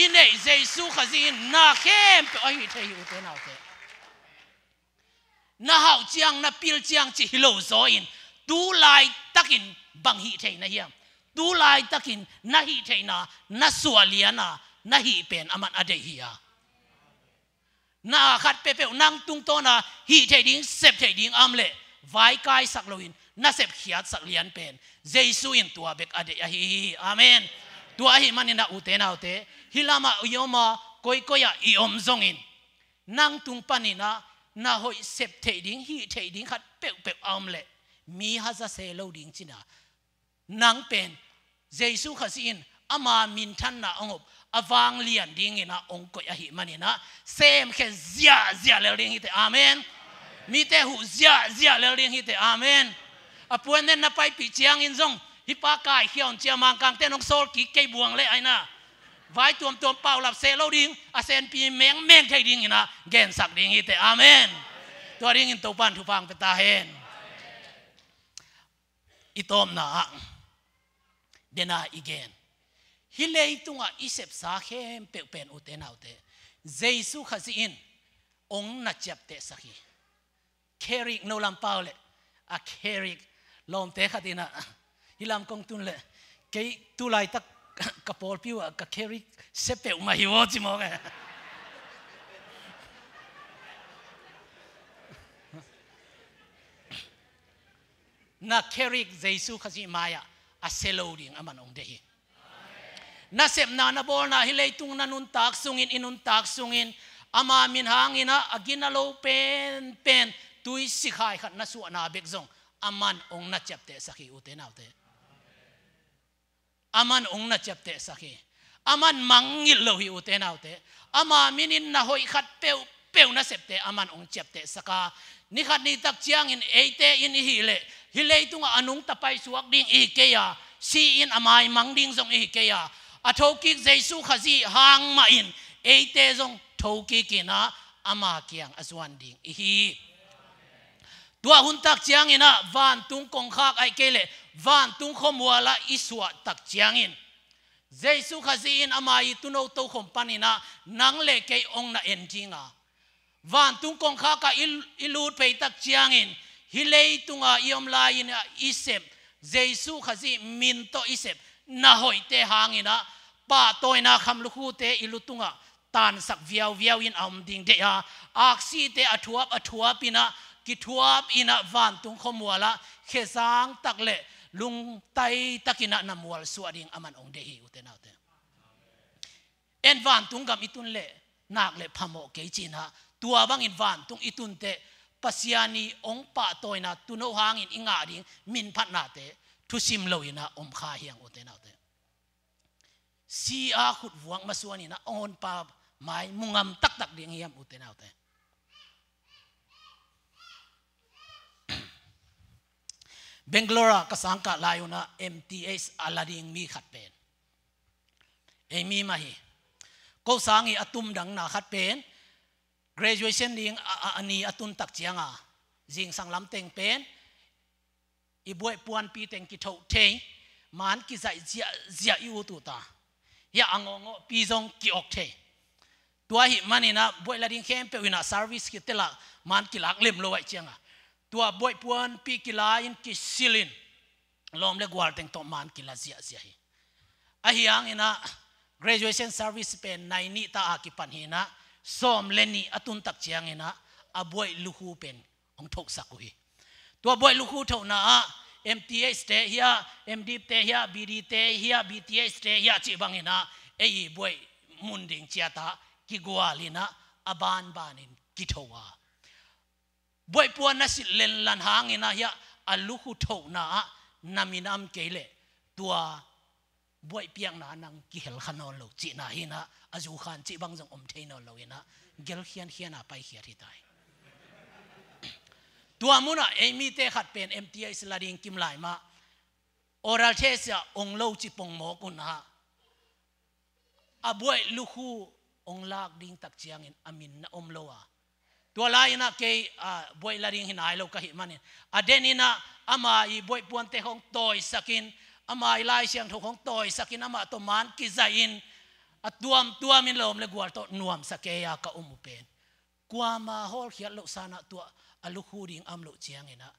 ine jesu khazin na kem pe ahi te hi ute naw te na hau chiang na pil chiang chi hilo zo in tu lai takin bang hi te na hiam tu lai takin na hi te na na sualiana na hi pen aman ade hi ya na khat pe pe nang tung to na hi thei ding sep thei ding am le vai kai sak loin na sep khiat sak lian pen jesu in tua bek ade ya hi amen tua hi mani na ute na ute hilama yoma koi koya i om zong in nang tung pani na na hoi sep thei ding hi thei ding khat pe pe am le mi ha za se lo ding china nang pen jesu khasin ama min than na angop avang lian ding ina ong ko ya mani na, sem khe zia zia le ring hi te amen mi te hu zia zia le ring hi te amen apuan nen na pai pi chiang in zong hi pa kai khion chia mang kang te nong sol ki ke buang le aina vai tuom tuom pau lap se lo ding a sen pi meng meng thai ding ina gen sak ding hi te amen to ding in to pan thu phang pe ta hen itom na dena igen hi lei tunga isep sa khem pe pen ute na ute jesu khazi in ong na chep te sahi carrying no lam paule a carrying lom te khatina hilam kong tun le ke tu lai tak ka pol piwa ka carry se pe ma hi wo chi mo ga na carry jesu khazi maya a seloding amanong dehi na na na bol na hilay tung na nun tak sungin inun tak sungin ama min hangina agina lo pen pen tui sikhai khat na su na bek zong aman ong na chapte sakhi ute naute aman ong na chapte sakhi aman mangil lo hi ute naute ama minin na hoi khat peu peu na septe aman ong chapte saka ni khat ni tak chiang in eite in hi le hi le anung tapai suak ding i ke si in amai mang ding zong i ke a thoki jaisu khazi hang ma in eite jong thoki kina ama kiang azwan ding hi tua hun tak chiang ina van tung kong khak ai kele van tung khom wala iswa tak chiang in jaisu khazi in ama i tuno to khom panina nang le ke ong na endinga van tung kong kha ka il ilut pe tak chiang in hilei tunga iom lai in isep jaisu khazi min to isep นาหอยเตหางินะป้าตัวนาคำลูกคูเตอิลุตุงะตานสักเวียวเวียวอินอมดิงเดียอาอซีเตอทวบอทวบปินะกิทวบอินะวันตุงขมัวละเขซังตักเละลุงไตตะกินะนำวัลสวดิงอามันองเดฮีอุเตนาเตเอ็นวันตุงกับอิตุนเละนักเละพมโอเกจินะตัวบังอินวันตุงอิตุนเตปัศยานีองป้าตัวนาตุนหางอินอิงอาดิงมินพัฒนาเต thu sim lo ina om kha hiang ote na te si a vuang ma na on pa mai mungam tak tak ding hiam ote na te Bengalora kasangka layuna MTS alading mi khat pen. Emi mahi. Ko sangi atum dang na khat pen. Graduation ding ani atun tak chianga. Jing sang lam teng pen. อีบวยปวนปีเต็งกิทเทมันกิใจเจียเจียอยู่ตัวตาอยากอังงอปีจงกิออกเทตัวหิมันนี่นะบวยลาดิงเข้มเปวินะสาร์วิสกิเตละมันกิลักเล่มลอยเจียงอ่ะตัวบวยปวนปีกิลายินกิซิลินลมเลกวาลเต็งตอมันกิลาเจียเจียฮิอะฮิยังนี่นะ graduation service เป็นในนี่ตาอากิปันฮีนะซอมเลนี่อตุนตักเจียงอี่นะอบวยลูกูเป็นองทกสักุฮีตัวบอยลูกคู่เท่าน่ะ MTS เตะเฮีย MD เตะเฮีย BD เตะเฮีย BTS เตะเฮียจีบังเห็นนะไอ้บอยมุนดิ่งเชียตากิกัวลินะอบานบานินกิทวาบอยปวนนั่นสิเลนลันหางินะเฮียอัลลูกคู่เท่าน่ะนามินามเกลเลตัวบวยเปียงนานังกิเฮลขนอนโลจีนาฮินะอาจูขันจีบังจงอมเทนอนโลยนะเกลเฮียนเฮียนาไปเฮียที่ตายตัวมุนะเอมีเตขัดเป็นเอ็มทีไอสลาดิงกิมไลมาออรัลเทสยาองโลจิปงหมอกุนะอบวยลูคูองลากดิงตักเจียงอินอามินนะอมโลวาตัวลายนะเกยบวยลาดิงหินไอโลกะหิมันอเดนินะอามาอีบวยปวนเตของตอยสกินอามาอีลายเสียงถูกของตอยสกินอามาตมันกิจอินอตัวมตัวมินลมเลกวาตนวมสเกียกะอุมุเป็นกวามาฮอลเขียนโลกสานะตัว alu huring am lo chiang ina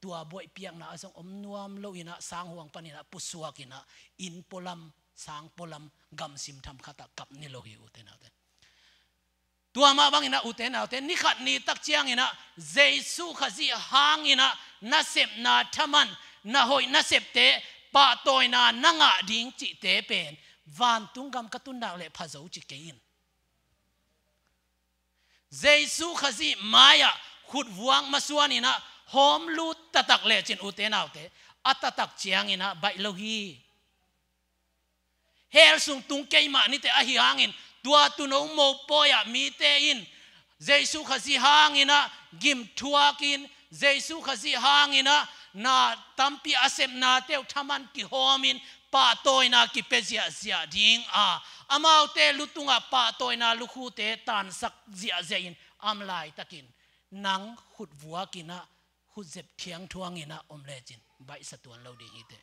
tua boy piang na asong om nuam lo ina sang huang pan ina pusuak ina in polam sang polam gam sim tham khata kap ni lo hi uten uten tua ma bang ina uten uten ni khat ni tak chiang ina jesu khazi hang ina na sep na thaman na hoi na sep te pa toy na nanga ding chi te pen van tung gam katun dak le phazo chi kein jesu khazi maya ขุดววงมาส่วนนี่นะหอมลูตะตักเลจินอุเตนเอาเตอัตตักเจียงนี่นะใบโลฮีเฮลสุงตุงเกยมานี่เตอหิฮังอินตัวตุนงโมปอยะมีเตอินเยซูขจิฮังอินะกิมทัวกินเยซูขจิฮังอินะนาตัมปีอาเซมนาเตวทามันกิโฮมินป่าตอยนากิเปเสียเสียดิงอาอามาวเตลุตุงอาป่าตอยนาลุคูเตตันสักเสียเสียอินอัมไลตะกิน nang khut vua kina khut zep thiang thuang ina omle chin bai satuan lo ding ite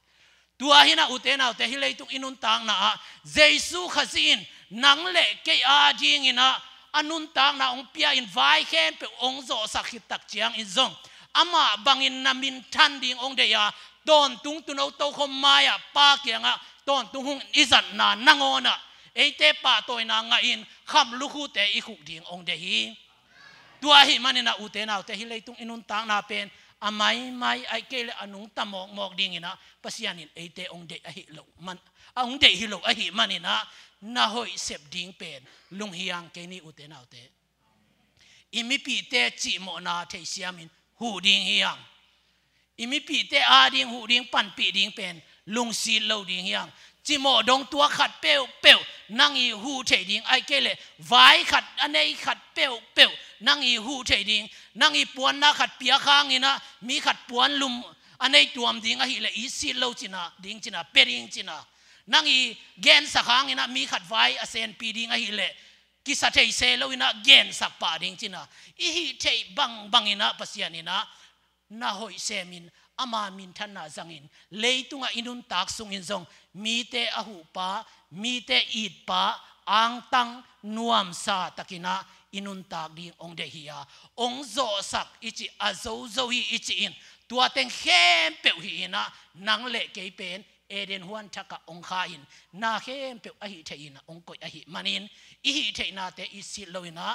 tua hina utena na ute hi inun tang na a jesu khazin nang le ke a ding ina anun tang na ong pia in vai khen pe ong zo sakit tak chiang in zong ama bangin namin tan ding ong de ya don tung tuno to khom maya pa kianga ton tung hung izat na nangona ate pa toy na nga in kham lu khu te i khuk ding ong de hi Duahi man na ute na ute hilay itong inuntang napen amay may ay kaila anong tamok mok dingina pasyanin ay teong de ahilo man ang ah, de hilo ahi manina nahoy sep ding pen lunghiyang kay ni ute na ute imipi te chi mo na te siamin hu ding hiyang imipi te a ah, ding hu ding pan pi ding pen lung si lo ding hiyang จิโมดงตัวขัดเปียวเปียวนั่งอีหูเฉยดิงไอเกลเลไว้ขัดอันนี้ขัดเปียวเปียวนั่งอีหูเฉยดิงนั่งอีปวนนาขัดเปียข้างอีนะมีขัดปวนลุมอันนี้ตัวมดิงอะฮิเลอีสีเลวจินะดิงจินะเปริงจินะนั่งอีเกนสักค้างอีนะมีขัดไว้อเซนปีดิงอะฮิเลกิสัตย์เซโลวินะเกนสักป่าดิงจินะอีฮิเฉยบังบังอินะภาษาาน่นะนาหอยเซมินอามามินทนาจังอินเลยตุงอินุนตักสุงอินซงมีแต่อหุปะมีแต่อีดปะอังตังนวมซาตะกินะอินุนตากดีองเดฮียองโจสักอิจิอาโจโจฮีอิจิอินตัวเต็งเข้มเปียวฮีนะนังเละเกยเป็นเอเดนฮวนชักกองคาอินนาเข้มเปียวอหิเทอินะองกอยอหิมันินอิหิเทนาเตอิสิโลวินะ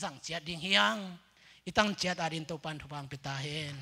จังเจดิงฮียงอิตังเจดอารินโตปันทุบังปิตาเฮน